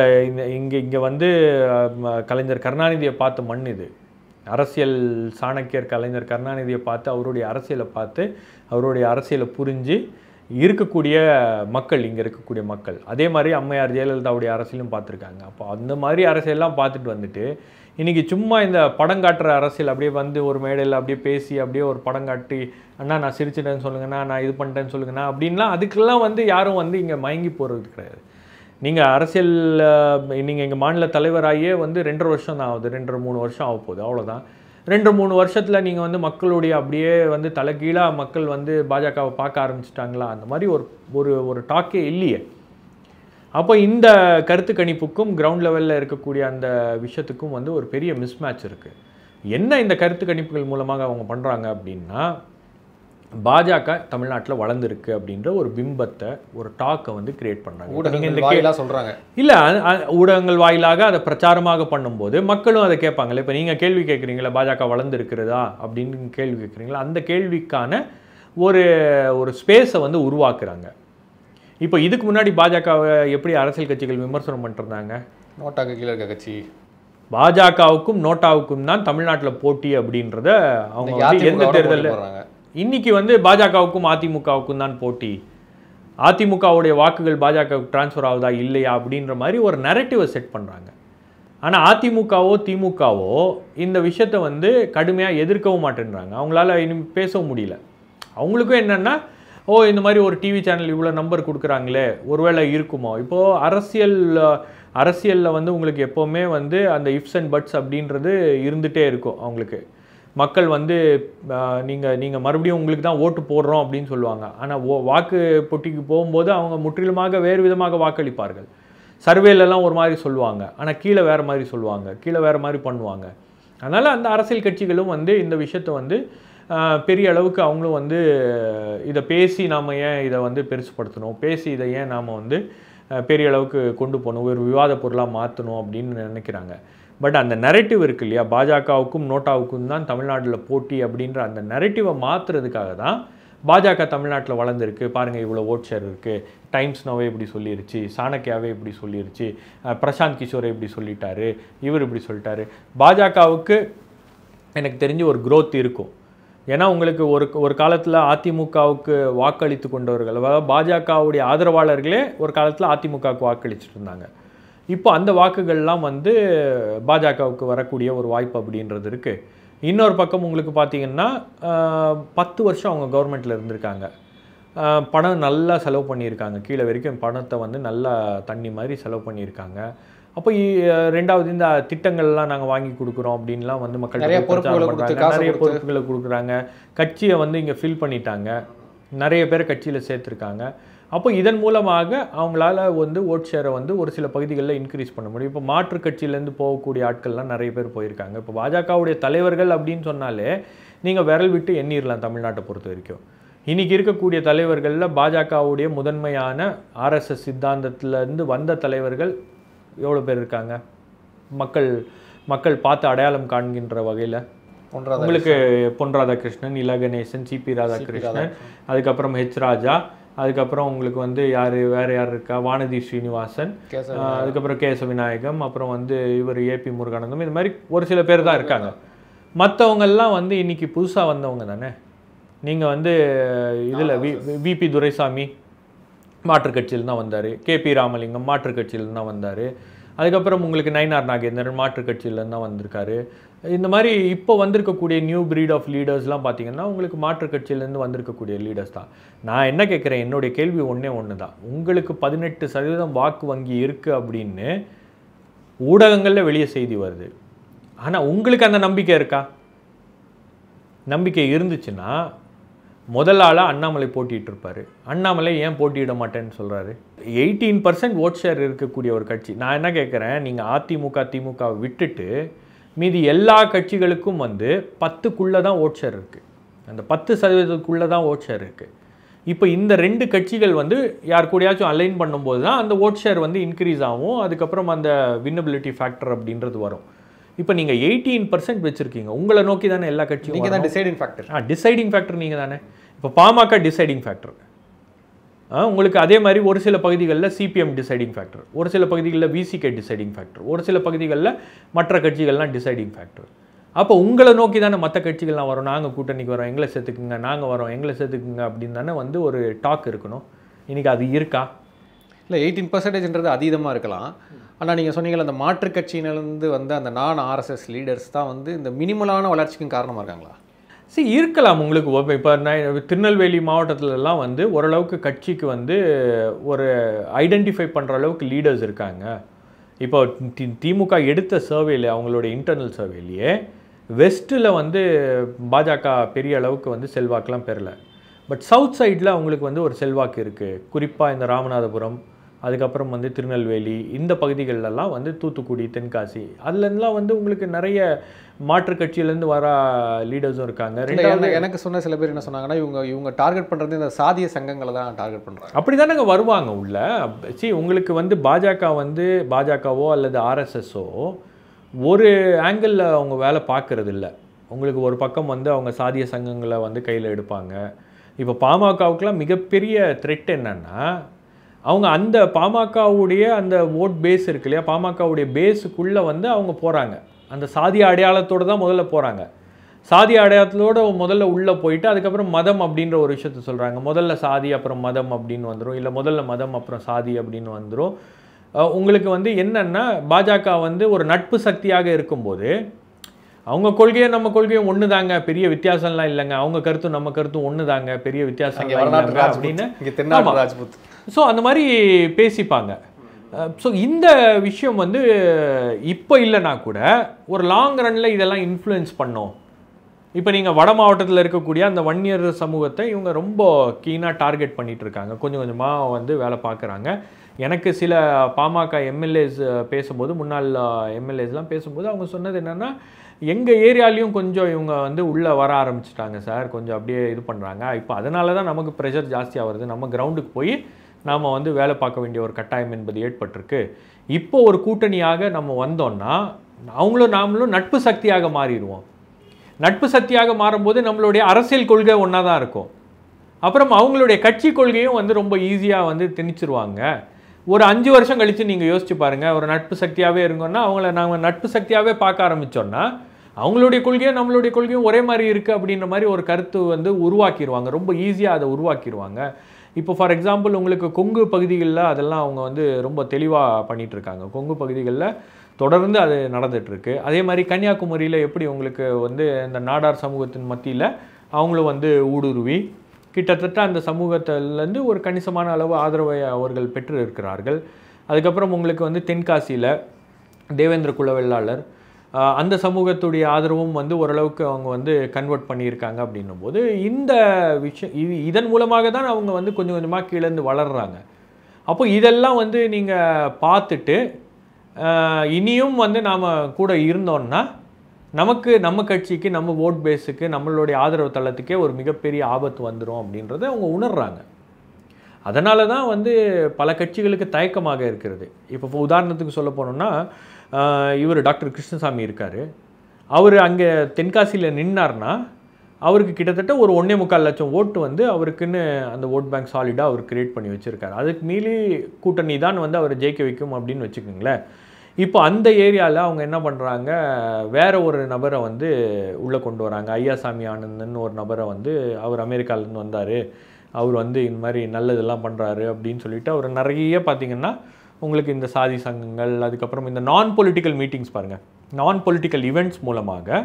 இங்கே இங்கே வந்து கலைஞர் கருணாநிதியை பார்த்து மண் இது அரசியல் சாணக்கியர் கலைஞர் கருணாநிதியை பார்த்து அவருடைய அரசியலை பார்த்து அவருடைய அரசியலை புரிஞ்சு இருக்கக்கூடிய மக்கள் இங்கே இருக்கக்கூடிய மக்கள் அதே மாதிரி அம்மையார் ஜெயலலிதாவுடைய அரசியலும் பார்த்துருக்காங்க அப்போ அந்த மாதிரி அரசியல்லாம் பார்த்துட்டு வந்துட்டு இன்றைக்கி சும்மா இந்த படம் காட்டுற அரசியல் அப்படியே வந்து ஒரு மேடையில் அப்படியே பேசி அப்படியே ஒரு படம் காட்டி அண்ணா நான் சிரிச்சிட்டேன்னு சொல்லுங்கண்ணா நான் இது பண்ணிட்டேன்னு சொல்லுங்கண்ணா அப்படின்லாம் அதுக்கெல்லாம் வந்து யாரும் வந்து இங்கே மயங்கி போகிறது கிடையாது நீங்கள் அரசியல் நீங்கள் எங்கள் மாநில தலைவராகியே வந்து ரெண்டு வருஷம் தான் ஆகுது ரெண்டு மூணு வருஷம் ஆக போகுது அவ்வளோதான் ரெண்டு மூணு வருஷத்தில் நீங்கள் வந்து மக்களுடைய அப்படியே வந்து தலைகீழாக மக்கள் வந்து பாஜகவை பார்க்க ஆரம்பிச்சிட்டாங்களா அந்த மாதிரி ஒரு ஒரு ஒரு டாக்கே இல்லையே அப்போ இந்த கருத்து கணிப்புக்கும் கிரவுண்ட் லெவலில் இருக்கக்கூடிய அந்த விஷயத்துக்கும் வந்து ஒரு பெரிய மிஸ்மேட்ச் இருக்குது என்ன இந்த கருத்து கணிப்புகள் மூலமாக அவங்க பண்ணுறாங்க அப்படின்னா பாஜக தமிழ்நாட்டில் வளர்ந்துருக்கு அப்படின்ற ஒரு பிம்பத்தை ஒரு டாக்கை வந்து கிரியேட் பண்ணுறாங்க ஊடகங்கள் சொல்கிறாங்க இல்லை ஊடகங்கள் வாயிலாக அதை பிரச்சாரமாக பண்ணும்போது மக்களும் அதை கேட்பாங்களே இப்போ நீங்கள் கேள்வி கேட்குறீங்களா பாஜக வளர்ந்துருக்கிறதா அப்படின்னு கேள்வி கேட்குறீங்களா அந்த கேள்விக்கான ஒரு ஒரு ஸ்பேஸை வந்து உருவாக்குறாங்க இப்போ இதுக்கு முன்னாடி பாஜகவை எப்படி அரசியல் கட்சிகள் விமர்சனம் பண்ணிருந்தாங்க நோட்டாக்கு கீழே இருக்க கட்சி பாஜகவுக்கும் நோட்டாவுக்கும் தான் தமிழ்நாட்டில் போட்டி அப்படின்றத அவங்க எந்த தேர்தலில் இன்னைக்கு வந்து பாஜகவுக்கும் அதிமுகவுக்கும் தான் போட்டி அதிமுகவுடைய வாக்குகள் பாஜகவுக்கு டிரான்ஸ்ஃபர் ஆகுதா இல்லையா அப்படின்ற மாதிரி ஒரு நெரட்டிவை செட் பண்ணுறாங்க ஆனால் அதிமுகவோ திமுகவோ இந்த விஷயத்தை வந்து கடுமையாக எதிர்க்கவும் மாட்டேன்றாங்க அவங்களால இனி பேசவும் முடியல அவங்களுக்கும் என்னென்னா ஓ இந்த மாதிரி ஒரு டிவி சேனல் இவ்வளோ நம்பர் கொடுக்குறாங்களே ஒருவேளை இருக்குமோ இப்போது அரசியல் அரசியலில் வந்து உங்களுக்கு எப்போவுமே வந்து அந்த இஃப்ஸ் அண்ட் பட்ஸ் அப்படின்றது இருந்துகிட்டே இருக்கும் அவங்களுக்கு மக்கள் வந்து நீங்கள் நீங்கள் மறுபடியும் உங்களுக்கு தான் ஓட்டு போடுறோம் அப்படின்னு சொல்லுவாங்க ஆனால் ஓ வாக்கு பொட்டிக்கு போகும்போது அவங்க முற்றிலுமாக வேறு விதமாக வாக்களிப்பார்கள் சர்வேலெல்லாம் ஒரு மாதிரி சொல்லுவாங்க ஆனால் கீழே வேறு மாதிரி சொல்லுவாங்க கீழே வேறு மாதிரி பண்ணுவாங்க அதனால் அந்த அரசியல் கட்சிகளும் வந்து இந்த விஷயத்தை வந்து பெரிய அளவுக்கு அவங்களும் வந்து இதை பேசி நாம் ஏன் இதை வந்து பெருசுப்படுத்தணும் பேசி இதை ஏன் நாம் வந்து பெரிய அளவுக்கு கொண்டு போகணும் ஒரு விவாத பொருளாக மாற்றணும் அப்படின்னு நினைக்கிறாங்க பட் அந்த நெரட்டிவ் இருக்குது இல்லையா பாஜகவுக்கும் நோட்டாவுக்கும் தான் தமிழ்நாட்டில் போட்டி அப்படின்ற அந்த நெரட்டிவை மாற்றுறதுக்காக தான் பாஜக தமிழ்நாட்டில் வளர்ந்துருக்கு பாருங்கள் இவ்வளோ ஓட் ஷேர் இருக்குது டைம்ஸ் நோவே இப்படி சொல்லிருச்சு சாணக்கியாவே இப்படி சொல்லிருச்சு பிரசாந்த் கிஷோரை இப்படி சொல்லிட்டாரு இவர் இப்படி சொல்லிட்டாரு பாஜகவுக்கு எனக்கு தெரிஞ்சு ஒரு க்ரோத் இருக்கும் ஏன்னா உங்களுக்கு ஒரு ஒரு காலத்தில் அதிமுகவுக்கு வாக்களித்து கொண்டவர்கள் அதாவது பாஜகவுடைய ஆதரவாளர்களே ஒரு காலத்தில் அதிமுகவுக்கு வாக்களிச்சுட்டு இருந்தாங்க இப்போ அந்த வாக்குகள்லாம் வந்து பாஜகவுக்கு வரக்கூடிய ஒரு வாய்ப்பு அப்படின்றது இருக்குது இன்னொரு பக்கம் உங்களுக்கு பார்த்திங்கன்னா பத்து வருஷம் அவங்க கவர்மெண்ட்டில் இருந்திருக்காங்க பணம் நல்லா செலவு பண்ணியிருக்காங்க கீழே வரைக்கும் பணத்தை வந்து நல்லா தண்ணி மாதிரி செலவு பண்ணியிருக்காங்க அப்போ ரெண்டாவது இந்த திட்டங்கள்லாம் நாங்கள் வாங்கி கொடுக்குறோம் அப்படின்லாம் வந்து மக்கள் நிறைய பொறுப்புகளை நிறைய பொறுப்புகளை கொடுக்குறாங்க கட்சியை வந்து இங்கே ஃபில் பண்ணிட்டாங்க நிறைய பேர் கட்சியில் சேர்த்துருக்காங்க அப்போ இதன் மூலமாக அவங்களால வந்து ஓட் ஷேரை வந்து ஒரு சில பகுதிகளில் இன்க்ரீஸ் பண்ண முடியும் இப்போ மாற்று கட்சியிலேருந்து போகக்கூடிய ஆட்கள்லாம் நிறைய பேர் போயிருக்காங்க இப்போ பாஜகவுடைய தலைவர்கள் அப்படின்னு சொன்னாலே நீங்கள் விரல் விட்டு எண்ணிடலாம் தமிழ்நாட்டை பொறுத்த வரைக்கும் இன்றைக்கி இருக்கக்கூடிய தலைவர்களில் பாஜகவுடைய முதன்மையான ஆர்எஸ்எஸ் சித்தாந்தத்திலேருந்து வந்த தலைவர்கள் எவ்வளோ பேர் இருக்காங்க மக்கள் மக்கள் பார்த்து அடையாளம் காண்கின்ற வகையில் உங்களுக்கு பொன் ராதாகிருஷ்ணன் இல கணேசன் சிபி ராதாகிருஷ்ணன் அதுக்கப்புறம் ஹெச் ராஜா அதுக்கப்புறம் உங்களுக்கு வந்து யார் வேறு யார் இருக்கா வானதி ஸ்ரீனிவாசன் அதுக்கப்புறம் கேச விநாயகம் அப்புறம் வந்து இவர் ஏபி முருகானந்தம் இது மாதிரி ஒரு சில பேர் தான் இருக்காங்க மற்றவங்கள்லாம் வந்து இன்றைக்கி புதுசாக வந்தவங்க தானே நீங்கள் வந்து இதில் வி விபி துரைசாமி மாற்றுக் கட்சியில்தான் வந்தார் வந்தார் கேபி ராமலிங்கம் மாற்றுக் கட்சியில்தான் வந்தார் அதுக்கப்புறம் உங்களுக்கு நயனார் நாகேந்திரன் மாற்றுக் கட்சியிலேருந்து தான் வந்திருக்காரு இந்த மாதிரி இப்போ வந்திருக்கக்கூடிய நியூ பிரீட் ஆஃப் லீடர்ஸ்லாம் பார்த்தீங்கன்னா உங்களுக்கு மாற்றுக் கட்சியிலேருந்து வந்திருக்கக்கூடிய லீடர்ஸ் தான் நான் என்ன கேட்குறேன் என்னுடைய கேள்வி ஒன்றே ஒன்று தான் உங்களுக்கு பதினெட்டு சதவீதம் வாக்கு வங்கி இருக்குது அப்படின்னு ஊடகங்களில் வெளியே செய்தி வருது ஆனால் உங்களுக்கு அந்த நம்பிக்கை இருக்கா நம்பிக்கை இருந்துச்சுன்னா முதல் ஆளாக அண்ணாமலை போட்டிகிட்டு இருப்பார் அண்ணாமலை ஏன் போட்டியிட மாட்டேன்னு சொல்கிறாரு எயிட்டீன் பர்சன்ட் ஓட் ஷேர் இருக்கக்கூடிய ஒரு கட்சி நான் என்ன கேட்குறேன் நீங்கள் அதிமுக திமுக விட்டுட்டு மீதி எல்லா கட்சிகளுக்கும் வந்து பத்துக்குள்ளே தான் ஓட் ஷேர் இருக்குது அந்த பத்து சதவீதத்துக்குள்ளே தான் ஓட் ஷேர் இருக்குது இப்போ இந்த ரெண்டு கட்சிகள் வந்து யார் கூடயாச்சும் அலைன் பண்ணும்போது தான் அந்த ஓட் ஷேர் வந்து இன்க்ரீஸ் ஆகும் அதுக்கப்புறம் அந்த வின்னபிலிட்டி ஃபேக்டர் அப்படின்றது வரும் இப்போ நீங்கள் எயிட்டீன் பர்சன்ட் வச்சுருக்கீங்க உங்களை நோக்கி தானே எல்லா கட்சியும் நீங்கள் தான் டிசைடிங் ஃபேக்டர் ஆ டிசைடிங் ஃபேக்டர் நீங்கள் தானே இப்போ பாமக டிசைடிங் ஃபேக்டர் உங்களுக்கு அதே மாதிரி ஒரு சில பகுதிகளில் சிபிஎம் டிசைடிங் ஃபேக்டர் ஒரு சில பகுதிகளில் விசிகே டிசைடிங் ஃபேக்டர் ஒரு சில பகுதிகளில் மற்ற கட்சிகள்லாம் டிசைடிங் ஃபேக்டர் அப்போ உங்களை நோக்கி தானே மற்ற கட்சிகள்லாம் வரோம் நாங்கள் கூட்டணிக்கு வரோம் எங்களை சேர்த்துக்குங்க நாங்கள் வரோம் எங்களை சேர்த்துக்குங்க அப்படின்னு தானே வந்து ஒரு டாக் இருக்கணும் இன்றைக்கி அது இருக்கா இல்லை எயிட்டீன் பர்சன்டேஜ்ன்றது அதீதமாக இருக்கலாம் ஆனால் நீங்கள் சொன்னீங்களா அந்த மாற்றுக் கட்சியினருந்து வந்த அந்த நான் ஆர்எஸ்எஸ் லீடர்ஸ் தான் வந்து இந்த மினிமலான வளர்ச்சிக்கும் காரணமாக இருக்காங்களா சரி இருக்கலாம் உங்களுக்கு இப்போ நான் திருநெல்வேலி மாவட்டத்திலலாம் வந்து ஓரளவுக்கு கட்சிக்கு வந்து ஒரு ஐடென்டிஃபை பண்ணுற அளவுக்கு லீடர்ஸ் இருக்காங்க இப்போ தி திமுக எடுத்த சர்வேல அவங்களோட இன்டர்னல் சர்வேலையே வெஸ்ட்டில் வந்து பாஜக பெரிய அளவுக்கு வந்து செல்வாக்கெலாம் பெறலை பட் சவுத் சைடில் அவங்களுக்கு வந்து ஒரு செல்வாக்கு இருக்குது குறிப்பாக இந்த ராமநாதபுரம் அதுக்கப்புறம் வந்து திருநெல்வேலி இந்த பகுதிகளெல்லாம் வந்து தூத்துக்குடி தென்காசி அதுலேருந்துலாம் வந்து உங்களுக்கு நிறைய மாற்று கட்சியிலேருந்து வர லீடர்ஸும் இருக்காங்க எனக்கு சொன்ன சில பேர் என்ன சொன்னாங்கன்னா இவங்க இவங்க டார்கெட் பண்ணுறது இந்த சாதிய சங்கங்களை தான் டார்கெட் பண்ணுறாங்க அப்படி தானே வருவாங்க உள்ள சி உங்களுக்கு வந்து பாஜக வந்து பாஜகவோ அல்லது ஆர்எஸ்எஸ்ஸோ ஒரு ஆங்கிளில் அவங்க வேலை பார்க்கறது இல்லை உங்களுக்கு ஒரு பக்கம் வந்து அவங்க சாதிய சங்கங்களை வந்து கையில் எடுப்பாங்க இப்போ பாமகவுக்கெலாம் மிகப்பெரிய த்ரெட் என்னென்னா அவங்க அந்த பாமகவுடைய அந்த ஓட் பேஸ் இருக்கு இல்லையா பாமகவுடைய பேஸுக்குள்ளே வந்து அவங்க போகிறாங்க அந்த சாதி அடையாளத்தோடு தான் முதல்ல போகிறாங்க சாதி அடையாளத்தோடு முதல்ல உள்ளே போயிட்டு அதுக்கப்புறம் மதம் அப்படின்ற ஒரு விஷயத்த சொல்கிறாங்க முதல்ல சாதி அப்புறம் மதம் அப்படின்னு வந்துடும் இல்லை முதல்ல மதம் அப்புறம் சாதி அப்படின்னு வந்துடும் உங்களுக்கு வந்து என்னென்னா பாஜக வந்து ஒரு நட்பு சக்தியாக இருக்கும்போது அவங்க கொள்கையை நம்ம கொள்கையும் ஒன்று தாங்க பெரிய வித்தியாசம்லாம் இல்லைங்க அவங்க கருத்தும் நம்ம கருத்தும் ஒன்று தாங்க பெரிய வித்தியாசம் அப்படின்னு ஸோ அந்த மாதிரி பேசிப்பாங்க ஸோ இந்த விஷயம் வந்து இப்போ இல்லைனா கூட ஒரு லாங் ரனில் இதெல்லாம் இன்ஃப்ளூயன்ஸ் பண்ணோம் இப்போ நீங்கள் வட மாவட்டத்தில் இருக்கக்கூடிய அந்த வன்னியர் சமூகத்தை இவங்க ரொம்ப கீனாக டார்கெட் பண்ணிகிட்டு இருக்காங்க கொஞ்சம் கொஞ்சமாக வந்து வேலை பார்க்குறாங்க எனக்கு சில பாமக எம்எல்ஏஸ் பேசும்போது முன்னாள் எம்எல்ஏஸ்லாம் பேசும்போது அவங்க சொன்னது என்னென்னா எங்கள் ஏரியாலையும் கொஞ்சம் இவங்க வந்து உள்ளே வர ஆரம்பிச்சிட்டாங்க சார் கொஞ்சம் அப்படியே இது பண்ணுறாங்க இப்போ அதனால தான் நமக்கு ப்ரெஷர் ஜாஸ்தியாக வருது நம்ம கிரவுண்டுக்கு போய் நாம் வந்து வேலை பார்க்க வேண்டிய ஒரு கட்டாயம் என்பது ஏற்பட்டிருக்கு இப்போ ஒரு கூட்டணியாக நம்ம வந்தோம்னா அவங்களும் நாமளும் நட்பு சக்தியாக மாறிடுவோம் நட்பு சக்தியாக மாறும்போது நம்மளுடைய அரசியல் கொள்கை ஒன்றா தான் இருக்கும் அப்புறம் அவங்களுடைய கட்சி கொள்கையும் வந்து ரொம்ப ஈஸியாக வந்து திணிச்சிருவாங்க ஒரு அஞ்சு வருஷம் கழித்து நீங்கள் யோசிச்சு பாருங்கள் ஒரு நட்பு சக்தியாகவே இருங்கன்னா அவங்கள நாங்கள் நட்பு சக்தியாகவே பார்க்க ஆரம்பித்தோன்னா அவங்களுடைய கொள்கையும் நம்மளுடைய கொள்கையும் ஒரே மாதிரி இருக்குது அப்படின்ற மாதிரி ஒரு கருத்து வந்து உருவாக்கிடுவாங்க ரொம்ப ஈஸியாக அதை உருவாக்கிடுவாங்க இப்போ ஃபார் எக்ஸாம்பிள் உங்களுக்கு கொங்கு பகுதிகளில் அதெல்லாம் அவங்க வந்து ரொம்ப தெளிவாக பண்ணிகிட்ருக்காங்க கொங்கு பகுதிகளில் தொடர்ந்து அது நடந்துகிட்ருக்கு அதே மாதிரி கன்னியாகுமரியில் எப்படி உங்களுக்கு வந்து இந்த நாடார் சமூகத்தின் மத்தியில் அவங்களும் வந்து ஊடுருவி கிட்டத்தட்ட அந்த சமூகத்திலேருந்து ஒரு கணிசமான அளவு ஆதரவை அவர்கள் பெற்று இருக்கிறார்கள் அதுக்கப்புறம் உங்களுக்கு வந்து தென்காசியில் தேவேந்திர குல வெள்ளாளர் அந்த சமூகத்துடைய ஆதரவும் வந்து ஓரளவுக்கு அவங்க வந்து கன்வெர்ட் பண்ணியிருக்காங்க அப்படின்னும் போது இந்த விஷயம் இது இதன் மூலமாக தான் அவங்க வந்து கொஞ்சம் கொஞ்சமாக கீழேந்து வளர்கிறாங்க அப்போ இதெல்லாம் வந்து நீங்கள் பார்த்துட்டு இனியும் வந்து நாம் கூட இருந்தோன்னா நமக்கு நம்ம கட்சிக்கு நம்ம ஓட் பேஸுக்கு நம்மளுடைய ஆதரவு தளத்துக்கே ஒரு மிகப்பெரிய ஆபத்து வந்துடும் அப்படின்றத அவங்க உணர்கிறாங்க அதனால தான் வந்து பல கட்சிகளுக்கு தயக்கமாக இருக்கிறது இப்போ உதாரணத்துக்கு சொல்ல போனோம்னா இவர் டாக்டர் கிருஷ்ணசாமி இருக்கார் அவர் அங்கே தென்காசியில் நின்னார்னா அவருக்கு கிட்டத்தட்ட ஒரு ஒன்றே முக்கால் லட்சம் ஓட்டு வந்து அவருக்குன்னு அந்த ஓட் பேங்க் சாலிடாக அவர் கிரியேட் பண்ணி வச்சுருக்காரு அதுக்கு மீறி கூட்டணி தான் வந்து அவர் ஜெயிக்க வைக்கும் அப்படின்னு வச்சுக்கோங்களேன் இப்போ அந்த ஏரியாவில் அவங்க என்ன பண்ணுறாங்க வேற ஒரு நபரை வந்து உள்ளே கொண்டு வராங்க ஐயாசாமி ஆனந்தன் ஒரு நபரை வந்து அவர் அமெரிக்காவிலேருந்து வந்தார் அவர் வந்து இந்த மாதிரி நல்லதெல்லாம் பண்ணுறாரு அப்படின்னு சொல்லிட்டு அவர் நிறைய பார்த்திங்கன்னா உங்களுக்கு இந்த சாதி சங்கங்கள் அதுக்கப்புறம் இந்த நான் பொலிட்டிக்கல் மீட்டிங்ஸ் பாருங்கள் நான் பொலிட்டிக்கல் இவெண்ட்ஸ் மூலமாக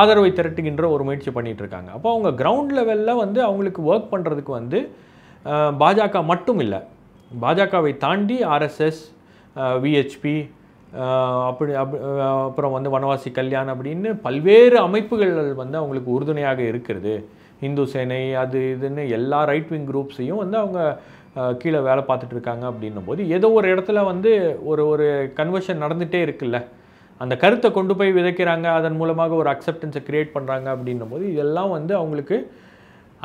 ஆதரவை திரட்டுகின்ற ஒரு முயற்சி பண்ணிகிட்டு இருக்காங்க அப்போ அவங்க கிரவுண்ட் லெவலில் வந்து அவங்களுக்கு ஒர்க் பண்ணுறதுக்கு வந்து பாஜக மட்டும் இல்லை பாஜகவை தாண்டி ஆர்எஸ்எஸ் விஹெச்பி அப்படி அப் அப்புறம் வந்து வனவாசி கல்யாண் அப்படின்னு பல்வேறு அமைப்புகள் வந்து அவங்களுக்கு உறுதுணையாக இருக்கிறது இந்து சேனை அது இதுன்னு எல்லா ரைட் விங் குரூப்ஸையும் வந்து அவங்க கீழே வேலை பார்த்துட்டு இருக்காங்க அப்படின்னும் போது ஏதோ ஒரு இடத்துல வந்து ஒரு ஒரு கன்வர்ஷன் நடந்துகிட்டே இருக்குல்ல அந்த கருத்தை கொண்டு போய் விதைக்கிறாங்க அதன் மூலமாக ஒரு அக்செப்டன்ஸை க்ரியேட் பண்ணுறாங்க அப்படின்னும் போது இதெல்லாம் வந்து அவங்களுக்கு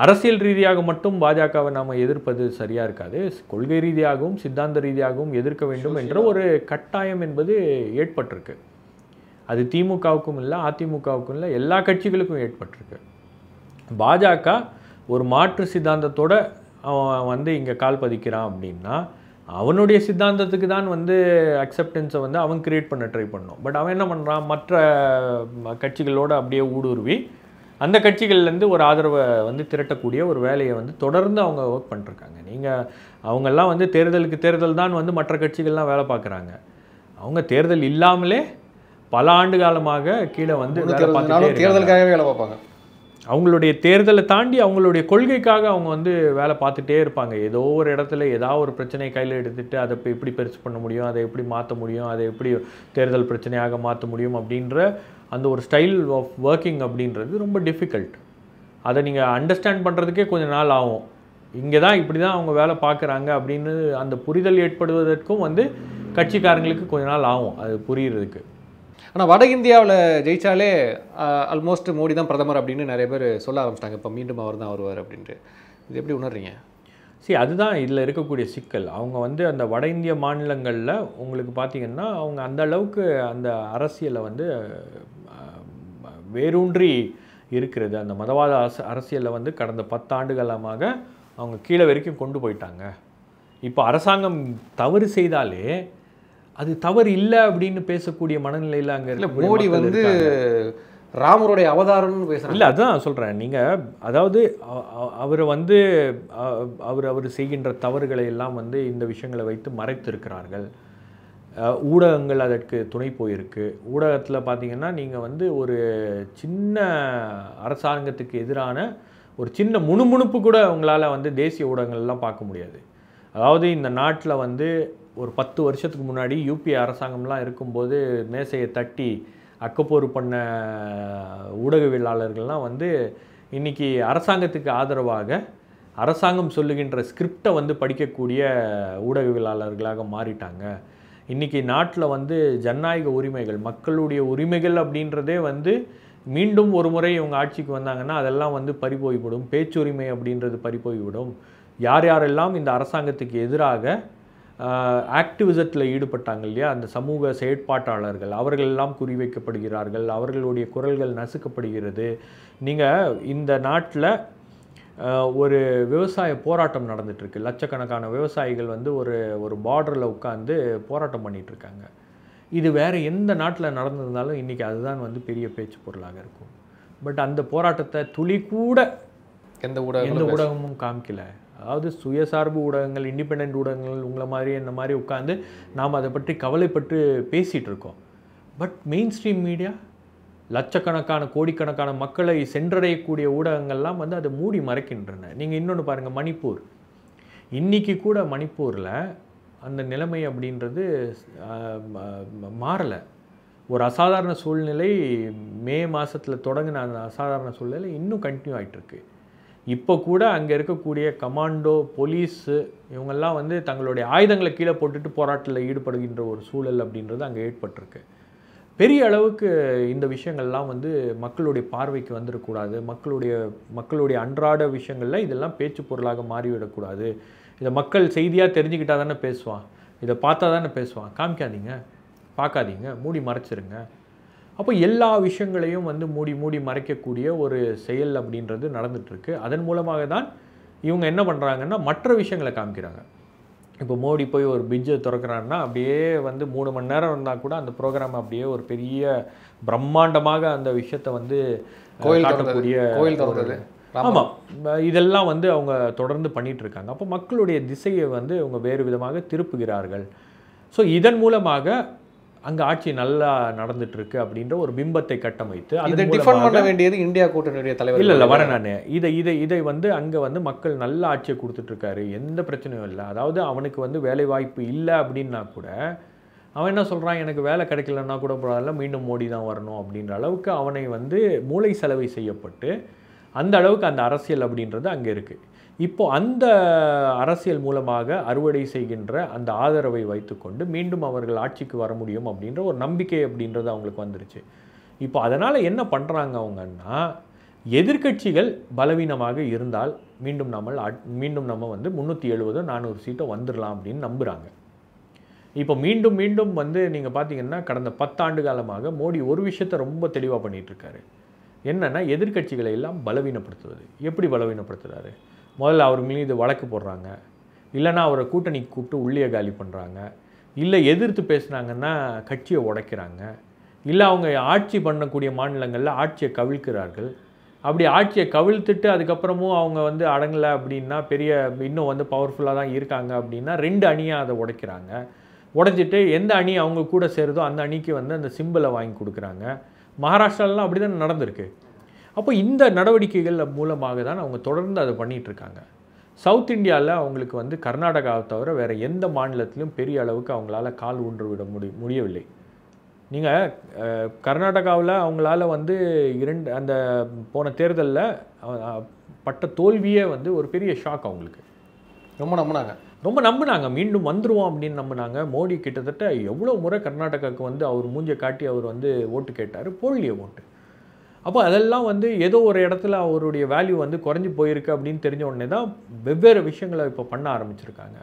அரசியல் ரீதியாக மட்டும் பாஜகவை நாம் எதிர்ப்பது சரியாக இருக்காது கொள்கை ரீதியாகவும் சித்தாந்த ரீதியாகவும் எதிர்க்க வேண்டும் என்ற ஒரு கட்டாயம் என்பது ஏற்பட்டிருக்கு அது திமுகவுக்கும் இல்லை அதிமுகவுக்கும் இல்லை எல்லா கட்சிகளுக்கும் ஏற்பட்டிருக்கு பாஜக ஒரு மாற்று சித்தாந்தத்தோட அவன் வந்து இங்கே கால் பதிக்கிறான் அப்படின்னா அவனுடைய சித்தாந்தத்துக்கு தான் வந்து அக்செப்டன்ஸை வந்து அவன் கிரியேட் பண்ண ட்ரை பண்ணும் பட் அவன் என்ன பண்ணுறான் மற்ற கட்சிகளோடு அப்படியே ஊடுருவி அந்த கட்சிகள்லேருந்து ஒரு ஆதரவை வந்து திரட்டக்கூடிய ஒரு வேலையை வந்து தொடர்ந்து அவங்க ஒர்க் பண்ணிருக்காங்க நீங்கள் அவங்கெல்லாம் வந்து தேர்தலுக்கு தேர்தல் தான் வந்து மற்ற கட்சிகள்லாம் வேலை பார்க்குறாங்க அவங்க தேர்தல் இல்லாமலே பல ஆண்டு காலமாக கீழே வந்து தேர்தலுக்காகவே வேலை பார்ப்பாங்க அவங்களுடைய தேர்தலை தாண்டி அவங்களுடைய கொள்கைக்காக அவங்க வந்து வேலை பார்த்துட்டே இருப்பாங்க ஏதோ ஒரு இடத்துல ஏதாவது ஒரு பிரச்சனையை கையில் எடுத்துகிட்டு அதை இப்போ எப்படி பெருசு பண்ண முடியும் அதை எப்படி மாற்ற முடியும் அதை எப்படி தேர்தல் பிரச்சனையாக மாற்ற முடியும் அப்படின்ற அந்த ஒரு ஸ்டைல் ஆஃப் ஒர்க்கிங் அப்படின்றது ரொம்ப டிஃபிகல்ட் அதை நீங்கள் அண்டர்ஸ்டாண்ட் பண்ணுறதுக்கே கொஞ்சம் நாள் ஆகும் இங்கே தான் இப்படி தான் அவங்க வேலை பார்க்குறாங்க அப்படின்னு அந்த புரிதல் ஏற்படுவதற்கும் வந்து கட்சிக்காரங்களுக்கு கொஞ்ச நாள் ஆகும் அது புரிகிறதுக்கு ஆனால் வட இந்தியாவில் ஜெயித்தாலே ஆல்மோஸ்ட் மோடி தான் பிரதமர் அப்படின்னு நிறைய பேர் சொல்ல ஆரம்பிச்சிட்டாங்க இப்போ மீண்டும் அவர் தான் வருவார் அப்படின்ட்டு இது எப்படி உணர்றீங்க சரி அதுதான் இதில் இருக்கக்கூடிய சிக்கல் அவங்க வந்து அந்த வட இந்திய மாநிலங்களில் உங்களுக்கு பார்த்திங்கன்னா அவங்க அந்த அளவுக்கு அந்த அரசியலை வந்து வேரூன்றி இருக்கிறது அந்த மதவாத அரசு அரசியலை வந்து கடந்த பத்தாண்டுகாலமாக அவங்க கீழே வரைக்கும் கொண்டு போயிட்டாங்க இப்போ அரசாங்கம் தவறு செய்தாலே அது தவறு இல்லை அப்படின்னு பேசக்கூடிய மனநிலையில் அங்கே இல்லை மோடி வந்து ராமருடைய அவதாரம்னு பேசுகிறேன் இல்லை அதுதான் சொல்கிறேன் நீங்கள் அதாவது அவர் வந்து அவர் அவர் செய்கின்ற தவறுகளை எல்லாம் வந்து இந்த விஷயங்களை வைத்து மறைத்திருக்கிறார்கள் ஊடகங்கள் அதற்கு துணை போயிருக்கு ஊடகத்தில் பார்த்தீங்கன்னா நீங்கள் வந்து ஒரு சின்ன அரசாங்கத்துக்கு எதிரான ஒரு சின்ன முணுமுணுப்பு கூட உங்களால் வந்து தேசிய ஊடகங்கள்லாம் பார்க்க முடியாது அதாவது இந்த நாட்டில் வந்து ஒரு பத்து வருஷத்துக்கு முன்னாடி யூபி அரசாங்கம்லாம் இருக்கும்போது மேசையை தட்டி அக்கப்போர் பண்ண ஊடகவியலாளர்கள்லாம் வந்து இன்றைக்கி அரசாங்கத்துக்கு ஆதரவாக அரசாங்கம் சொல்லுகின்ற ஸ்கிரிப்டை வந்து படிக்கக்கூடிய ஊடகவியலாளர்களாக மாறிட்டாங்க இன்றைக்கி நாட்டில் வந்து ஜனநாயக உரிமைகள் மக்களுடைய உரிமைகள் அப்படின்றதே வந்து மீண்டும் ஒரு முறை இவங்க ஆட்சிக்கு வந்தாங்கன்னா அதெல்லாம் வந்து பறிபோய்விடும் பேச்சுரிமை அப்படின்றது போய்விடும் யார் யாரெல்லாம் இந்த அரசாங்கத்துக்கு எதிராக ஆக்டிவிசத்தில் ஈடுபட்டாங்க இல்லையா அந்த சமூக செயற்பாட்டாளர்கள் அவர்கள் எல்லாம் குறிவைக்கப்படுகிறார்கள் அவர்களுடைய குரல்கள் நசுக்கப்படுகிறது நீங்கள் இந்த நாட்டில் ஒரு விவசாய போராட்டம் நடந்துட்டுருக்கு லட்சக்கணக்கான விவசாயிகள் வந்து ஒரு ஒரு பார்டரில் உட்காந்து போராட்டம் பண்ணிகிட்ருக்காங்க இது வேறு எந்த நாட்டில் நடந்திருந்தாலும் இன்றைக்கி அதுதான் வந்து பெரிய பேச்சு பொருளாக இருக்கும் பட் அந்த போராட்டத்தை துளி கூட எந்த ஊடகம் எந்த ஊடகமும் காமிக்கலை அதாவது சுயசார்பு ஊடகங்கள் இண்டிபெண்ட் ஊடகங்கள் உங்களை மாதிரி இந்த மாதிரி உட்காந்து நாம் அதை பற்றி கவலைப்பட்டு பேசிகிட்டு இருக்கோம் பட் மெயின் ஸ்ட்ரீம் மீடியா லட்சக்கணக்கான கோடிக்கணக்கான மக்களை சென்றடையக்கூடிய ஊடகங்கள்லாம் வந்து அதை மூடி மறைக்கின்றன நீங்கள் இன்னொன்று பாருங்கள் மணிப்பூர் இன்றைக்கி கூட மணிப்பூரில் அந்த நிலைமை அப்படின்றது மாறலை ஒரு அசாதாரண சூழ்நிலை மே மாதத்தில் தொடங்கின அந்த அசாதாரண சூழ்நிலை இன்னும் கண்டினியூ ஆகிட்டுருக்கு இப்போ கூட அங்கே இருக்கக்கூடிய கமாண்டோ போலீஸு இவங்கெல்லாம் வந்து தங்களுடைய ஆயுதங்களை கீழே போட்டுட்டு போராட்டத்தில் ஈடுபடுகின்ற ஒரு சூழல் அப்படின்றது அங்கே ஏற்பட்டிருக்கு பெரிய அளவுக்கு இந்த விஷயங்கள்லாம் வந்து மக்களுடைய பார்வைக்கு வந்துடக்கூடாது மக்களுடைய மக்களுடைய அன்றாட விஷயங்களில் இதெல்லாம் பேச்சு பொருளாக மாறிவிடக்கூடாது இதை மக்கள் செய்தியாக தெரிஞ்சுக்கிட்டா தானே பேசுவான் இதை பார்த்தா தானே பேசுவான் காமிக்காதீங்க பார்க்காதீங்க மூடி மறைச்சிருங்க அப்போ எல்லா விஷயங்களையும் வந்து மூடி மூடி மறைக்கக்கூடிய ஒரு செயல் அப்படின்றது நடந்துகிட்ருக்கு அதன் மூலமாக தான் இவங்க என்ன பண்ணுறாங்கன்னா மற்ற விஷயங்களை காமிக்கிறாங்க இப்போ மோடி போய் ஒரு பிரிட்ஜை திறக்கிறான்னா அப்படியே வந்து மூணு மணி நேரம் இருந்தால் கூட அந்த ப்ரோக்ராம் அப்படியே ஒரு பெரிய பிரம்மாண்டமாக அந்த விஷயத்தை வந்து கோயில் காட்டக்கூடிய கோயில் திறந்தது ஆமாம் இதெல்லாம் வந்து அவங்க தொடர்ந்து பண்ணிகிட்ருக்காங்க அப்போ மக்களுடைய திசையை வந்து அவங்க வேறு விதமாக திருப்புகிறார்கள் ஸோ இதன் மூலமாக அங்கே ஆட்சி நல்லா நடந்துட்டு இருக்கு அப்படின்ற ஒரு பிம்பத்தை கட்டமைத்து பண்ண வேண்டியது இந்தியா கூட்டணியுடைய தலைவர் இல்லை இல்லை வரேன் நான் இதை இதை இதை வந்து அங்கே வந்து மக்கள் நல்ல ஆட்சியை கொடுத்துட்ருக்காரு எந்த பிரச்சனையும் இல்லை அதாவது அவனுக்கு வந்து வேலை வாய்ப்பு இல்லை அப்படின்னா கூட அவன் என்ன சொல்கிறான் எனக்கு வேலை கிடைக்கலன்னா கூட போகிறதால மீண்டும் மோடி தான் வரணும் அப்படின்ற அளவுக்கு அவனை வந்து மூளை செலவை செய்யப்பட்டு அந்த அளவுக்கு அந்த அரசியல் அப்படின்றது அங்கே இருக்குது இப்போ அந்த அரசியல் மூலமாக அறுவடை செய்கின்ற அந்த ஆதரவை வைத்துக்கொண்டு மீண்டும் அவர்கள் ஆட்சிக்கு வர முடியும் அப்படின்ற ஒரு நம்பிக்கை அப்படின்றது அவங்களுக்கு வந்துருச்சு இப்போ அதனால் என்ன பண்ணுறாங்க அவங்கன்னா எதிர்கட்சிகள் பலவீனமாக இருந்தால் மீண்டும் நம்ம மீண்டும் நம்ம வந்து முந்நூற்றி எழுபதோ நானூறு சீட்டோ வந்துடலாம் அப்படின்னு நம்புகிறாங்க இப்போ மீண்டும் மீண்டும் வந்து நீங்கள் பார்த்தீங்கன்னா கடந்த பத்தாண்டு காலமாக மோடி ஒரு விஷயத்தை ரொம்ப தெளிவாக பண்ணிகிட்ருக்காரு என்னென்னா எதிர்கட்சிகளை எல்லாம் பலவீனப்படுத்துவது எப்படி பலவீனப்படுத்துகிறாரு முதல்ல அவர் மீது வழக்கு போடுறாங்க இல்லைன்னா அவரை கூட்டணி கூப்பிட்டு உள்ளே காலி பண்ணுறாங்க இல்லை எதிர்த்து பேசுனாங்கன்னா கட்சியை உடைக்கிறாங்க இல்லை அவங்க ஆட்சி பண்ணக்கூடிய மாநிலங்களில் ஆட்சியை கவிழ்க்கிறார்கள் அப்படி ஆட்சியை கவிழ்த்துட்டு அதுக்கப்புறமும் அவங்க வந்து அடங்கலை அப்படின்னா பெரிய இன்னும் வந்து பவர்ஃபுல்லாக தான் இருக்காங்க அப்படின்னா ரெண்டு அணியாக அதை உடைக்கிறாங்க உடைச்சிட்டு எந்த அணி அவங்க கூட சேருதோ அந்த அணிக்கு வந்து அந்த சிம்பிளை வாங்கி கொடுக்குறாங்க மகாராஷ்டிராலலாம் அப்படி தான் நடந்திருக்கு அப்போ இந்த நடவடிக்கைகள் மூலமாக தான் அவங்க தொடர்ந்து அதை பண்ணிகிட்ருக்காங்க சவுத் இந்தியாவில் அவங்களுக்கு வந்து கர்நாடகாவை தவிர வேறு எந்த மாநிலத்திலும் பெரிய அளவுக்கு அவங்களால கால் ஊன்று விட முடி முடியவில்லை நீங்கள் கர்நாடகாவில் அவங்களால வந்து இரண்டு அந்த போன தேர்தலில் பட்ட தோல்வியே வந்து ஒரு பெரிய ஷாக் அவங்களுக்கு ரொம்ப நம்பினாங்க ரொம்ப நம்பினாங்க மீண்டும் வந்துடுவோம் அப்படின்னு நம்பினாங்க மோடி கிட்டத்தட்ட எவ்வளோ முறை கர்நாடகாவுக்கு வந்து அவர் மூஞ்சை காட்டி அவர் வந்து ஓட்டு கேட்டார் போடலையே ஓட்டு அப்போ அதெல்லாம் வந்து ஏதோ ஒரு இடத்துல அவருடைய வேல்யூ வந்து குறைஞ்சி போயிருக்கு அப்படின்னு தெரிஞ்ச உடனே தான் வெவ்வேறு விஷயங்களை இப்போ பண்ண ஆரம்பிச்சிருக்காங்க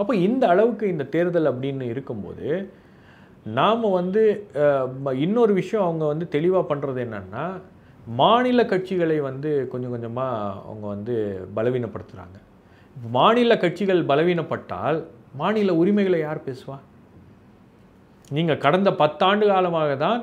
அப்போ இந்த அளவுக்கு இந்த தேர்தல் அப்படின்னு இருக்கும்போது நாம் வந்து இன்னொரு விஷயம் அவங்க வந்து தெளிவாக பண்ணுறது என்னென்னா மாநில கட்சிகளை வந்து கொஞ்சம் கொஞ்சமாக அவங்க வந்து பலவீனப்படுத்துகிறாங்க மாநில கட்சிகள் பலவீனப்பட்டால் மாநில உரிமைகளை யார் பேசுவா நீங்கள் கடந்த பத்தாண்டு காலமாக தான்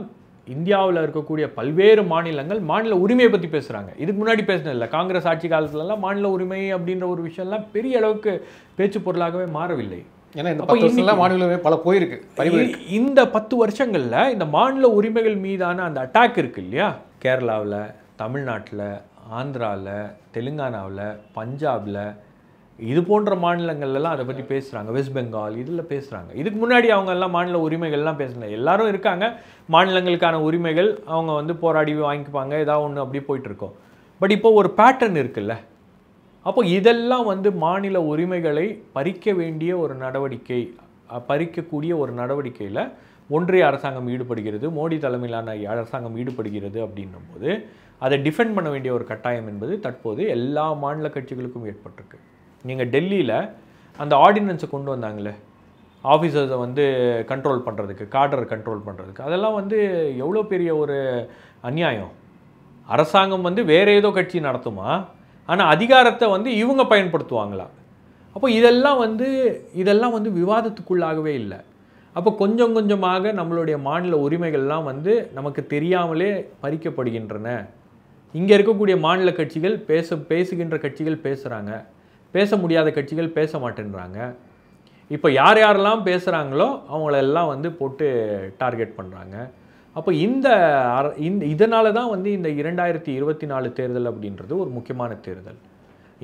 இந்தியாவில் இருக்கக்கூடிய பல்வேறு மாநிலங்கள் மாநில உரிமையை பற்றி பேசுகிறாங்க இதுக்கு முன்னாடி பேசினதில்லை காங்கிரஸ் ஆட்சி காலத்துலலாம் மாநில உரிமை அப்படின்ற ஒரு விஷயம்லாம் பெரிய அளவுக்கு பேச்சு பொருளாகவே மாறவில்லை ஏன்னா இந்த பத்து பல போயிருக்கு இந்த பத்து வருஷங்களில் இந்த மாநில உரிமைகள் மீதான அந்த அட்டாக் இருக்குது இல்லையா கேரளாவில் தமிழ்நாட்டில் ஆந்திராவில் தெலுங்கானாவில் பஞ்சாபில் இது போன்ற மாநிலங்கள்லாம் அதை பற்றி பேசுகிறாங்க வெஸ்ட் பெங்கால் இதில் பேசுகிறாங்க இதுக்கு முன்னாடி அவங்க எல்லாம் மாநில உரிமைகள்லாம் பேசல எல்லாரும் இருக்காங்க மாநிலங்களுக்கான உரிமைகள் அவங்க வந்து போராடி வாங்கிப்பாங்க ஏதாவது ஒன்று அப்படியே போயிட்டுருக்கோம் பட் இப்போ ஒரு பேட்டர்ன் இருக்குல்ல அப்போ இதெல்லாம் வந்து மாநில உரிமைகளை பறிக்க வேண்டிய ஒரு நடவடிக்கை பறிக்கக்கூடிய ஒரு நடவடிக்கையில் ஒன்றிய அரசாங்கம் ஈடுபடுகிறது மோடி தலைமையிலான அரசாங்கம் ஈடுபடுகிறது அப்படின்னும் போது அதை டிஃபெண்ட் பண்ண வேண்டிய ஒரு கட்டாயம் என்பது தற்போது எல்லா மாநில கட்சிகளுக்கும் ஏற்பட்டிருக்கு நீங்கள் டெல்லியில் அந்த ஆர்டினன்ஸை கொண்டு வந்தாங்களே ஆஃபீஸர்ஸை வந்து கண்ட்ரோல் பண்ணுறதுக்கு கார்டரை கண்ட்ரோல் பண்ணுறதுக்கு அதெல்லாம் வந்து எவ்வளோ பெரிய ஒரு அநியாயம் அரசாங்கம் வந்து வேறு ஏதோ கட்சி நடத்துமா ஆனால் அதிகாரத்தை வந்து இவங்க பயன்படுத்துவாங்களா அப்போ இதெல்லாம் வந்து இதெல்லாம் வந்து விவாதத்துக்குள்ளாகவே இல்லை அப்போ கொஞ்சம் கொஞ்சமாக நம்மளுடைய மாநில உரிமைகள்லாம் வந்து நமக்கு தெரியாமலே பறிக்கப்படுகின்றன இங்கே இருக்கக்கூடிய மாநில கட்சிகள் பேச பேசுகின்ற கட்சிகள் பேசுகிறாங்க பேச முடியாத கட்சிகள் பேச மாட்டேன்றாங்க இப்போ யார் யாரெல்லாம் பேசுகிறாங்களோ அவங்களெல்லாம் வந்து போட்டு டார்கெட் பண்ணுறாங்க அப்போ இந்த இந்த இதனால தான் வந்து இந்த இரண்டாயிரத்தி இருபத்தி நாலு தேர்தல் அப்படின்றது ஒரு முக்கியமான தேர்தல்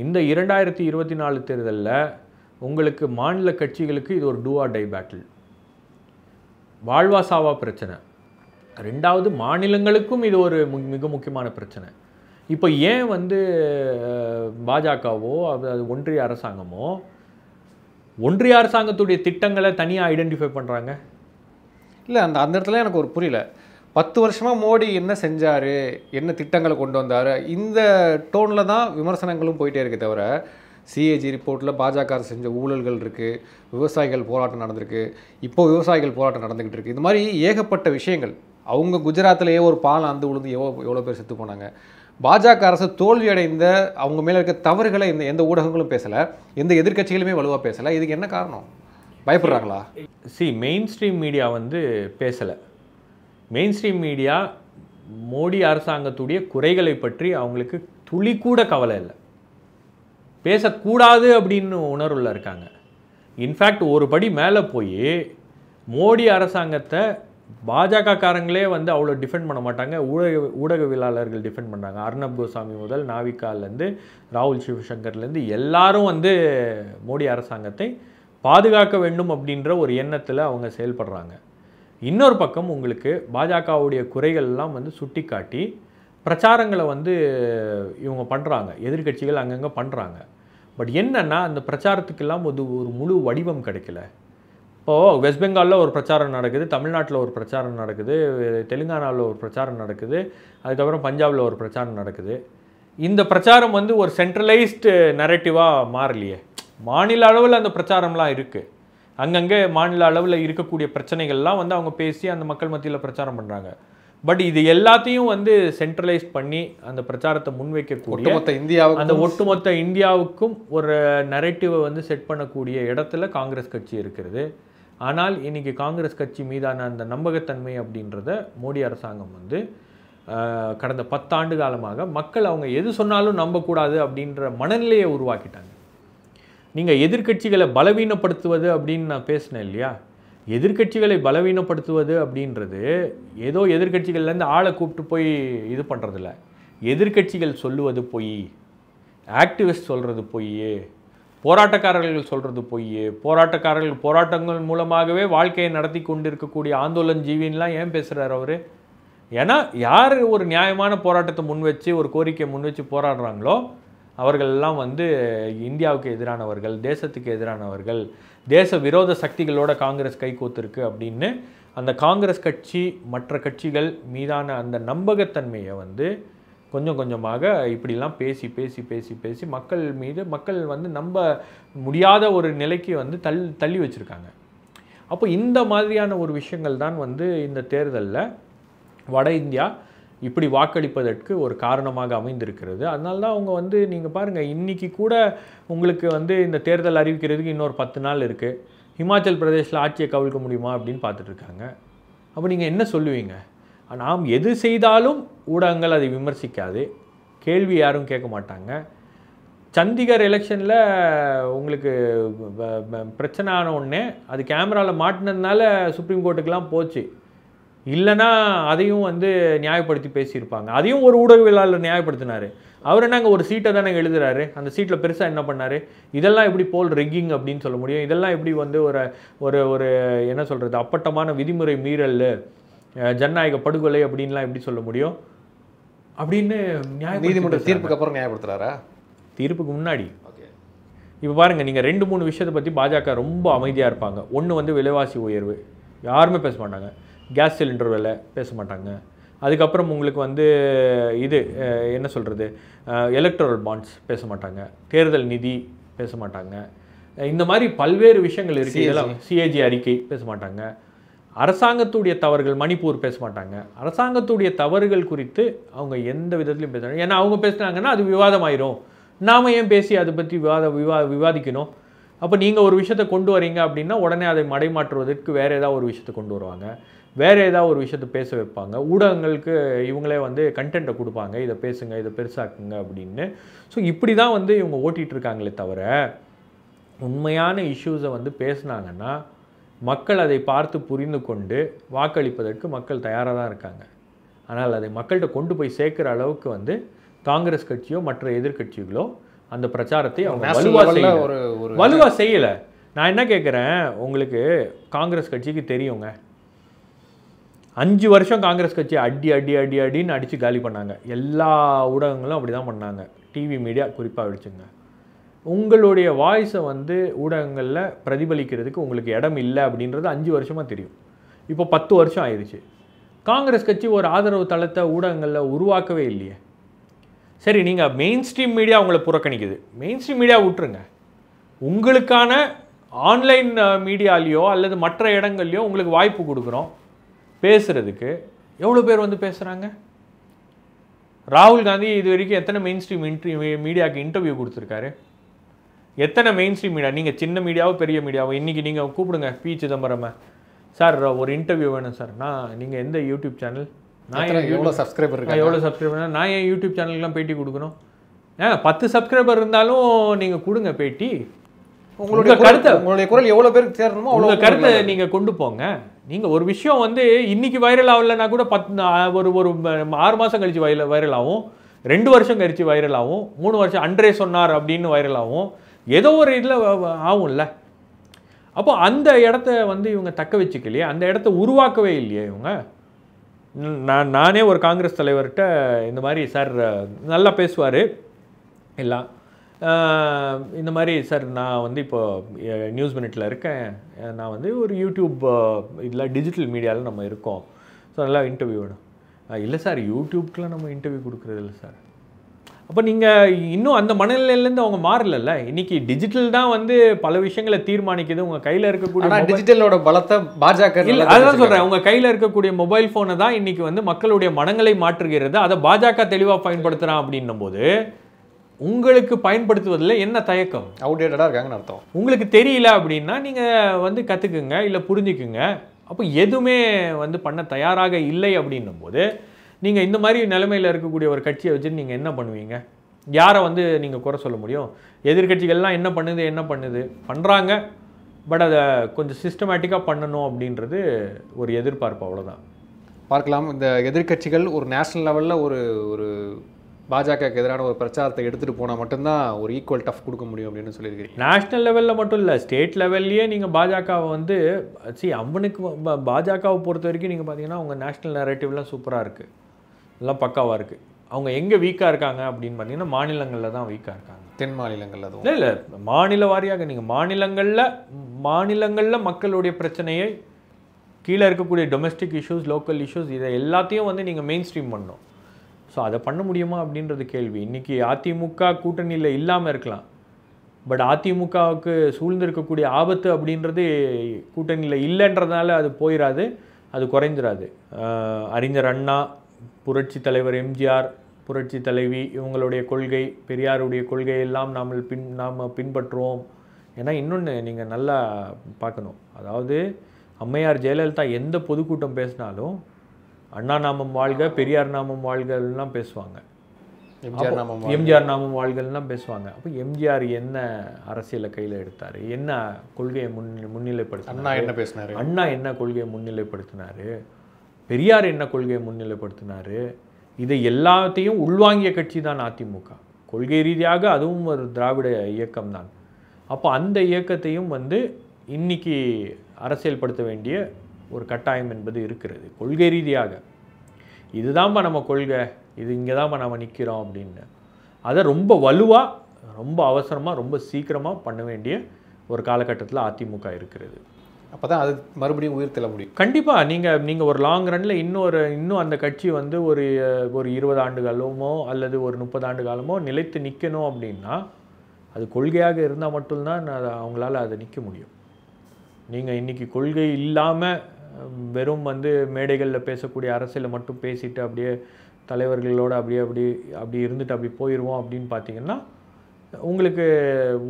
இந்த இரண்டாயிரத்தி இருபத்தி நாலு தேர்தலில் உங்களுக்கு மாநில கட்சிகளுக்கு இது ஒரு டூ ஆர் டை பேட்டில் வாழ்வா சாவா பிரச்சனை ரெண்டாவது மாநிலங்களுக்கும் இது ஒரு மிக முக்கியமான பிரச்சனை இப்போ ஏன் வந்து பாஜகவோ அது ஒன்றிய அரசாங்கமோ ஒன்றிய அரசாங்கத்துடைய திட்டங்களை தனியாக ஐடென்டிஃபை பண்ணுறாங்க இல்லை அந்த அந்த இடத்துல எனக்கு ஒரு புரியல பத்து வருஷமாக மோடி என்ன செஞ்சார் என்ன திட்டங்களை கொண்டு வந்தார் இந்த டோனில் தான் விமர்சனங்களும் போயிட்டே இருக்கே தவிர சிஏஜி ரிப்போர்ட்டில் பாஜக செஞ்ச ஊழல்கள் இருக்குது விவசாயிகள் போராட்டம் நடந்திருக்கு இப்போ விவசாயிகள் போராட்டம் நடந்துக்கிட்டு இருக்குது இது மாதிரி ஏகப்பட்ட விஷயங்கள் அவங்க ஏ ஒரு பாலம் அந்து விழுந்து எவ்வளோ எவ்வளோ பேர் செத்து போனாங்க பாஜக அரசு தோல்வியடைந்த அவங்க மேலே இருக்க தவறுகளை இந்த எந்த ஊடகங்களும் பேசலை எந்த எதிர்கட்சிகளுமே வலுவாக பேசலை இதுக்கு என்ன காரணம் பயப்படுறாங்களா சி மெயின் ஸ்ட்ரீம் மீடியா வந்து பேசலை மெயின் ஸ்ட்ரீம் மீடியா மோடி அரசாங்கத்துடைய குறைகளை பற்றி அவங்களுக்கு துளி கூட கவலை இல்லை பேசக்கூடாது அப்படின்னு உணர்வில் இருக்காங்க இன்ஃபேக்ட் ஒரு படி மேலே போய் மோடி அரசாங்கத்தை பாஜக காரங்களே வந்து அவ்வளோ டிஃபெண்ட் பண்ண மாட்டாங்க ஊடக ஊடகவியலாளர்கள் டிஃபெண்ட் பண்ணுறாங்க அர்ணப் கோசாமி முதல் நாவிகாலேருந்து ராகுல் சிவசங்கர்லேருந்து எல்லாரும் வந்து மோடி அரசாங்கத்தை பாதுகாக்க வேண்டும் அப்படின்ற ஒரு எண்ணத்தில் அவங்க செயல்படுறாங்க இன்னொரு பக்கம் உங்களுக்கு பாஜகவுடைய குறைகள்லாம் வந்து சுட்டி காட்டி பிரச்சாரங்களை வந்து இவங்க பண்ணுறாங்க எதிர்கட்சிகள் அங்கங்கே பண்ணுறாங்க பட் என்னென்னா அந்த பிரச்சாரத்துக்கெல்லாம் ஒரு ஒரு முழு வடிவம் கிடைக்கல ஓ வெஸ்ட் பெங்காலில் ஒரு பிரச்சாரம் நடக்குது தமிழ்நாட்டில் ஒரு பிரச்சாரம் நடக்குது தெலுங்கானாவில் ஒரு பிரச்சாரம் நடக்குது அதுக்கப்புறம் பஞ்சாபில் ஒரு பிரச்சாரம் நடக்குது இந்த பிரச்சாரம் வந்து ஒரு சென்ட்ரலைஸ்டு நரேட்டிவாக மாறலையே மாநில அளவில் அந்த பிரச்சாரம்லாம் இருக்குது அங்கங்கே மாநில அளவில் இருக்கக்கூடிய பிரச்சனைகள்லாம் வந்து அவங்க பேசி அந்த மக்கள் மத்தியில் பிரச்சாரம் பண்ணுறாங்க பட் இது எல்லாத்தையும் வந்து சென்ட்ரலைஸ் பண்ணி அந்த பிரச்சாரத்தை முன்வைக்கக்கூடிய இந்தியாவுக்கு அந்த ஒட்டுமொத்த இந்தியாவுக்கும் ஒரு நரேட்டிவை வந்து செட் பண்ணக்கூடிய இடத்துல காங்கிரஸ் கட்சி இருக்கிறது ஆனால் இன்றைக்கி காங்கிரஸ் கட்சி மீதான அந்த நம்பகத்தன்மை அப்படின்றத மோடி அரசாங்கம் வந்து கடந்த பத்தாண்டு காலமாக மக்கள் அவங்க எது சொன்னாலும் நம்பக்கூடாது அப்படின்ற மனநிலையை உருவாக்கிட்டாங்க நீங்கள் எதிர்கட்சிகளை பலவீனப்படுத்துவது அப்படின்னு நான் பேசினேன் இல்லையா எதிர்கட்சிகளை பலவீனப்படுத்துவது அப்படின்றது ஏதோ எதிர்கட்சிகள்லேருந்து ஆளை கூப்பிட்டு போய் இது பண்ணுறதில்ல எதிர்கட்சிகள் சொல்லுவது பொய் ஆக்டிவிஸ்ட் சொல்கிறது போய் போராட்டக்காரர்கள் சொல்கிறது பொய் போராட்டக்காரர்கள் போராட்டங்கள் மூலமாகவே வாழ்க்கையை நடத்தி கொண்டிருக்கக்கூடிய ஆந்தோலன் ஜீவின்லாம் ஏன் பேசுகிறார் அவர் ஏன்னா யார் ஒரு நியாயமான போராட்டத்தை முன் வச்சு ஒரு கோரிக்கையை முன் வச்சு போராடுறாங்களோ அவர்களெல்லாம் வந்து இந்தியாவுக்கு எதிரானவர்கள் தேசத்துக்கு எதிரானவர்கள் தேச விரோத சக்திகளோட காங்கிரஸ் கைகோத்திருக்கு அப்படின்னு அந்த காங்கிரஸ் கட்சி மற்ற கட்சிகள் மீதான அந்த நம்பகத்தன்மையை வந்து கொஞ்சம் கொஞ்சமாக இப்படிலாம் பேசி பேசி பேசி பேசி மக்கள் மீது மக்கள் வந்து நம்ப முடியாத ஒரு நிலைக்கு வந்து தள் தள்ளி வச்சுருக்காங்க அப்போ இந்த மாதிரியான ஒரு விஷயங்கள் தான் வந்து இந்த தேர்தலில் வட இந்தியா இப்படி வாக்களிப்பதற்கு ஒரு காரணமாக அமைந்திருக்கிறது அதனால தான் அவங்க வந்து நீங்கள் பாருங்கள் இன்றைக்கி கூட உங்களுக்கு வந்து இந்த தேர்தல் அறிவிக்கிறதுக்கு இன்னொரு பத்து நாள் இருக்குது ஹிமாச்சல் பிரதேஷில் ஆட்சியை கவிழ்க்க முடியுமா அப்படின்னு பார்த்துட்ருக்காங்க அப்போ நீங்கள் என்ன சொல்லுவீங்க நாம் எது செய்தாலும் ஊடகங்கள் அதை விமர்சிக்காது கேள்வி யாரும் கேட்க மாட்டாங்க சண்டிகர் எலெக்ஷனில் உங்களுக்கு பிரச்சனை ஆன உடனே அது கேமராவில் மாட்டினதுனால சுப்ரீம் கோர்ட்டுக்கெலாம் போச்சு இல்லைன்னா அதையும் வந்து நியாயப்படுத்தி பேசியிருப்பாங்க அதையும் ஒரு ஊடகவியலாளர் நியாயப்படுத்தினார் அவர் என்னங்க ஒரு சீட்டை தானே எழுதுறாரு அந்த சீட்டில் பெருசாக என்ன பண்ணார் இதெல்லாம் எப்படி போல் ரெக்கிங் அப்படின்னு சொல்ல முடியும் இதெல்லாம் எப்படி வந்து ஒரு ஒரு ஒரு என்ன சொல்கிறது அப்பட்டமான விதிமுறை மீறல் ஜனநாயக படுகொலை அப்படின்லாம் எப்படி சொல்ல முடியும் அப்படின்னு நீதிமன்ற தீர்ப்புக்கு அப்புறம் நியாயப்படுத்துறாரா தீர்ப்புக்கு முன்னாடி இப்போ பாருங்கள் நீங்கள் ரெண்டு மூணு விஷயத்தை பற்றி பாஜக ரொம்ப அமைதியாக இருப்பாங்க ஒன்று வந்து விலைவாசி உயர்வு யாருமே பேச மாட்டாங்க கேஸ் சிலிண்டர் விலை பேச மாட்டாங்க அதுக்கப்புறம் உங்களுக்கு வந்து இது என்ன சொல்கிறது எலக்ட்ரல் பாண்ட்ஸ் பேச மாட்டாங்க தேர்தல் நிதி பேச மாட்டாங்க இந்த மாதிரி பல்வேறு விஷயங்கள் இருக்குது இதெல்லாம் சிஏஜி அறிக்கை பேச மாட்டாங்க அரசாங்கத்துடைய தவறுகள் மணிப்பூர் பேச மாட்டாங்க அரசாங்கத்துடைய தவறுகள் குறித்து அவங்க எந்த விதத்துலையும் பேசுகிறாங்க ஏன்னா அவங்க பேசுனாங்கன்னா அது விவாதமாயிரும் நாம் ஏன் பேசி அதை பற்றி விவாத விவா விவாதிக்கணும் அப்போ நீங்கள் ஒரு விஷயத்தை கொண்டு வரீங்க அப்படின்னா உடனே அதை மடைமாற்றுவதற்கு வேறு ஏதாவது ஒரு விஷயத்தை கொண்டு வருவாங்க வேறு ஏதாவது ஒரு விஷயத்தை பேச வைப்பாங்க ஊடகங்களுக்கு இவங்களே வந்து கண்டென்ட்டை கொடுப்பாங்க இதை பேசுங்க இதை பெருசாக்குங்க அப்படின்னு ஸோ இப்படி தான் வந்து இவங்க ஓட்டிகிட்டு இருக்காங்களே தவிர உண்மையான இஷ்யூஸை வந்து பேசுனாங்கன்னா மக்கள் அதை பார்த்து புரிந்து கொண்டு வாக்களிப்பதற்கு மக்கள் தயாராக தான் இருக்காங்க ஆனால் அதை மக்கள்கிட்ட கொண்டு போய் சேர்க்குற அளவுக்கு வந்து காங்கிரஸ் கட்சியோ மற்ற எதிர்கட்சிகளோ அந்த பிரச்சாரத்தை அவங்க வலுவாக செய்யல வலுவாக செய்யலை நான் என்ன கேட்குறேன் உங்களுக்கு காங்கிரஸ் கட்சிக்கு தெரியுங்க அஞ்சு வருஷம் காங்கிரஸ் கட்சி அடி அடி அடி அடின்னு அடித்து காலி பண்ணாங்க எல்லா ஊடகங்களும் அப்படி தான் பண்ணாங்க டிவி மீடியா குறிப்பாக அடிச்சுங்க உங்களுடைய வாய்ஸை வந்து ஊடகங்களில் பிரதிபலிக்கிறதுக்கு உங்களுக்கு இடம் இல்லை அப்படின்றது அஞ்சு வருஷமாக தெரியும் இப்போ பத்து வருஷம் ஆயிடுச்சு காங்கிரஸ் கட்சி ஒரு ஆதரவு தளத்தை ஊடகங்களில் உருவாக்கவே இல்லையே சரி நீங்கள் மெயின் ஸ்ட்ரீம் மீடியா உங்களை புறக்கணிக்குது மெயின் ஸ்ட்ரீம் மீடியா விட்டுருங்க உங்களுக்கான ஆன்லைன் மீடியாலேயோ அல்லது மற்ற இடங்கள்லையோ உங்களுக்கு வாய்ப்பு கொடுக்குறோம் பேசுகிறதுக்கு எவ்வளோ பேர் வந்து பேசுகிறாங்க ராகுல் காந்தி இது வரைக்கும் எத்தனை மெயின் ஸ்ட்ரீம் இன்ட்ரி மீடியாவுக்கு இன்டர்வியூ கொடுத்துருக்காரு எத்தனை மெயின் ஸ்ட்ரீம் மீடியா நீங்கள் சின்ன மீடியாவோ பெரிய மீடியாவோ இன்றைக்கி நீங்கள் கூப்பிடுங்க பி சிதம்பரமை சார் ஒரு இன்டர்வியூ வேணும் சார் நான் நீங்கள் எந்த யூடியூப் சேனல் நான் எவ்வளோ சப்ஸ்கிரைபர் இருக்கேன் எவ்வளோ சப்ஸ்கிரைபர் நான் என் யூடியூப் சேனலுக்குலாம் பேட்டி கொடுக்கணும் ஏன் பத்து சப்ஸ்கிரைபர் இருந்தாலும் நீங்கள் கொடுங்க பேட்டி உங்களுடைய கருத்தை உங்களுடைய குரல் எவ்வளோ பேருக்கு சேரணுமோ அவ்வளோ கருத்தை நீங்கள் கொண்டு போங்க நீங்கள் ஒரு விஷயம் வந்து இன்னைக்கு வைரல் ஆகலைனா கூட பத் ஒரு ஒரு ஆறு மாதம் கழித்து வைரல் வைரல் ஆகும் ரெண்டு வருஷம் கழித்து வைரல் ஆகும் மூணு வருஷம் அன்றே சொன்னார் அப்படின்னு வைரல் ஆகும் ஏதோ ஒரு இதில் ஆகும்ல அப்போ அந்த இடத்த வந்து இவங்க தக்க வச்சுக்கலையே அந்த இடத்த உருவாக்கவே இல்லையே இவங்க நான் நானே ஒரு காங்கிரஸ் தலைவர்கிட்ட இந்த மாதிரி சார் நல்லா பேசுவார் எல்லாம் இந்த மாதிரி சார் நான் வந்து இப்போது நியூஸ் மினிட்டில் இருக்கேன் நான் வந்து ஒரு யூடியூப் இதில் டிஜிட்டல் மீடியாவில் நம்ம இருக்கோம் ஸோ நல்லா இன்டர்வியூ வேணும் இல்லை சார் யூடியூப்க்கெலாம் நம்ம இன்டர்வியூ கொடுக்குறது இல்லை சார் அப்போ நீங்கள் இன்னும் அந்த மனநிலையிலேருந்து அவங்க மாறலல்ல இன்னைக்கு டிஜிட்டல் தான் வந்து பல விஷயங்களை தீர்மானிக்குது உங்கள் கையில் இருக்கக்கூடிய டிஜிட்டலோட பலத்தை பாஜக இல்லை அதான் சொல்கிறேன் உங்கள் கையில் இருக்கக்கூடிய மொபைல் ஃபோனை தான் இன்றைக்கி வந்து மக்களுடைய மனங்களை மாற்றுகிறது அதை பாஜக தெளிவாக பயன்படுத்துகிறான் அப்படின்னும் போது உங்களுக்கு பயன்படுத்துவதில் என்ன தயக்கம் அவுடேட்டடாக இருக்காங்கன்னு அர்த்தம் உங்களுக்கு தெரியல அப்படின்னா நீங்கள் வந்து கற்றுக்குங்க இல்லை புரிஞ்சுக்குங்க அப்போ எதுவுமே வந்து பண்ண தயாராக இல்லை அப்படின்னும் போது நீங்கள் இந்த மாதிரி நிலைமையில் இருக்கக்கூடிய ஒரு கட்சியை வச்சுட்டு நீங்கள் என்ன பண்ணுவீங்க யாரை வந்து நீங்கள் குறை சொல்ல முடியும் எதிர்கட்சிகள்லாம் என்ன பண்ணுது என்ன பண்ணுது பண்ணுறாங்க பட் அதை கொஞ்சம் சிஸ்டமேட்டிக்காக பண்ணணும் அப்படின்றது ஒரு எதிர்பார்ப்பு அவ்வளோதான் பார்க்கலாம் இந்த எதிர்கட்சிகள் ஒரு நேஷ்னல் லெவலில் ஒரு ஒரு பாஜகவுக்கு எதிரான ஒரு பிரச்சாரத்தை எடுத்துகிட்டு போனால் மட்டும்தான் ஒரு ஈக்குவல் டஃப் கொடுக்க முடியும் அப்படின்னு சொல்லியிருக்கீங்க நேஷ்னல் லெவலில் மட்டும் இல்லை ஸ்டேட் லெவல்லையே நீங்கள் பாஜகவை வந்து சி அவனுக்கு பாஜகவை பொறுத்த வரைக்கும் நீங்கள் பார்த்தீங்கன்னா அவங்க நேஷ்னல் நரேட்டிவ்லாம் சூப்பராக இருக்குது எல்லாம் பக்காவாக இருக்குது அவங்க எங்கே வீக்காக இருக்காங்க அப்படின்னு பார்த்தீங்கன்னா மாநிலங்களில் தான் வீக்காக இருக்காங்க தென் மாநிலங்களில் தான் இல்லை இல்லை மாநில வாரியாக நீங்கள் மாநிலங்களில் மாநிலங்களில் மக்களுடைய பிரச்சனையை கீழே இருக்கக்கூடிய டொமெஸ்டிக் இஷ்யூஸ் லோக்கல் இஷ்யூஸ் இதை எல்லாத்தையும் வந்து நீங்கள் மெயின் ஸ்ட்ரீம் பண்ணணும் ஸோ அதை பண்ண முடியுமா அப்படின்றது கேள்வி இன்றைக்கி அதிமுக கூட்டணியில் இல்லாமல் இருக்கலாம் பட் அதிமுகவுக்கு சூழ்ந்திருக்கக்கூடிய ஆபத்து அப்படின்றது கூட்டணியில் இல்லைன்றதுனால அது போயிடாது அது குறைஞ்சிடாது அறிஞர் அண்ணா புரட்சி தலைவர் எம்ஜிஆர் புரட்சி தலைவி இவங்களுடைய கொள்கை பெரியாருடைய கொள்கையெல்லாம் நாம் பின் நாம் பின்பற்றுவோம் ஏன்னா இன்னொன்று நீங்கள் நல்லா பார்க்கணும் அதாவது அம்மையார் ஜெயலலிதா எந்த பொதுக்கூட்டம் பேசினாலும் அண்ணா நாமம் வாழ்க பெரியார் நாமம் வாழ்கள்லாம் பேசுவாங்க எம்ஜிஆர் நாமம் எம்ஜிஆர் நாமம் வாழ்கள்லாம் பேசுவாங்க அப்போ எம்ஜிஆர் என்ன அரசியலை கையில் எடுத்தார் என்ன கொள்கையை முன் முன்னிலைப்படுத்தினார் அண்ணா என்ன பேசினார் அண்ணா என்ன கொள்கையை முன்னிலைப்படுத்தினார் பெரியார் என்ன கொள்கையை முன்னிலைப்படுத்தினார் இதை எல்லாத்தையும் உள்வாங்கிய கட்சி தான் அதிமுக கொள்கை ரீதியாக அதுவும் ஒரு திராவிட இயக்கம் தான் அப்போ அந்த இயக்கத்தையும் வந்து இன்னைக்கு அரசியல்படுத்த வேண்டிய ஒரு கட்டாயம் என்பது இருக்கிறது கொள்கை ரீதியாக இதுதான்ப்பா நம்ம கொள்கை இது இங்கே தான்ப்பா நம்ம நிற்கிறோம் அப்படின்னு அதை ரொம்ப வலுவாக ரொம்ப அவசரமாக ரொம்ப சீக்கிரமாக பண்ண வேண்டிய ஒரு காலகட்டத்தில் அதிமுக இருக்கிறது அப்போ தான் அது மறுபடியும் உயிர் தள்ள முடியும் கண்டிப்பாக நீங்கள் நீங்கள் ஒரு லாங் ரனில் இன்னொரு இன்னும் அந்த கட்சி வந்து ஒரு ஒரு இருபது ஆண்டு காலமோ அல்லது ஒரு முப்பது ஆண்டு காலமோ நிலைத்து நிற்கணும் அப்படின்னா அது கொள்கையாக இருந்தால் மட்டும்தான் அதை அவங்களால அதை நிற்க முடியும் நீங்கள் இன்றைக்கி கொள்கை இல்லாமல் வெறும் வந்து மேடைகளில் பேசக்கூடிய அரசியலில் மட்டும் பேசிட்டு அப்படியே தலைவர்களோடு அப்படியே அப்படி அப்படி இருந்துட்டு அப்படி போயிடுவோம் அப்படின்னு பார்த்தீங்கன்னா உங்களுக்கு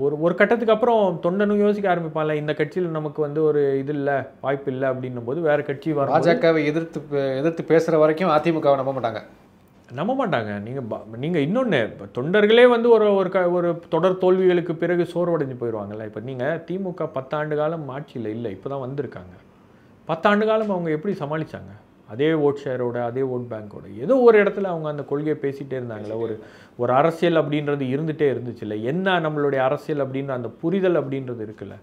ஒரு ஒரு கட்டத்துக்கு அப்புறம் தொண்டனும் யோசிக்க ஆரம்பிப்பான்ல இந்த கட்சியில் நமக்கு வந்து ஒரு இது இல்லை வாய்ப்பு இல்லை அப்படின்னும் போது வேறு கட்சி வர பாஜகவை எதிர்த்து எதிர்த்து பேசுகிற வரைக்கும் அதிமுகவை நம்ப மாட்டாங்க நம்ப மாட்டாங்க நீங்கள் நீங்கள் இன்னொன்று தொண்டர்களே வந்து ஒரு ஒரு க ஒரு தொடர் தோல்விகளுக்கு பிறகு சோர்வடைஞ்சு போயிடுவாங்கல்ல இப்போ நீங்கள் திமுக பத்தாண்டு காலம் ஆட்சியில் இல்லை இப்போ தான் வந்திருக்காங்க பத்தாண்டு காலம் அவங்க எப்படி சமாளித்தாங்க அதே ஓட் ஷேரோட அதே ஓட் பேங்கோட ஏதோ ஒரு இடத்துல அவங்க அந்த கொள்கையை பேசிகிட்டே இருந்தாங்களே ஒரு ஒரு அரசியல் அப்படின்றது இருந்துகிட்டே இருந்துச்சு இல்லை என்ன நம்மளுடைய அரசியல் அப்படின்ற அந்த புரிதல் அப்படின்றது இருக்குல்ல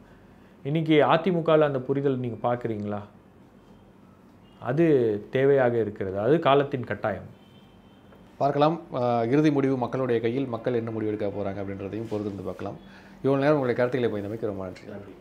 இன்றைக்கி அதிமுகவில் அந்த புரிதல் நீங்கள் பார்க்குறீங்களா அது தேவையாக இருக்கிறது அது காலத்தின் கட்டாயம் பார்க்கலாம் இறுதி முடிவு மக்களுடைய கையில் மக்கள் என்ன முடிவு எடுக்க போகிறாங்க அப்படின்றதையும் பொறுத்திருந்து பார்க்கலாம் இவ்வளோ நேரம் உங்களுடைய கருத்துக்களை போய் நமக்கு ரொம்ப நன்றி நன்றி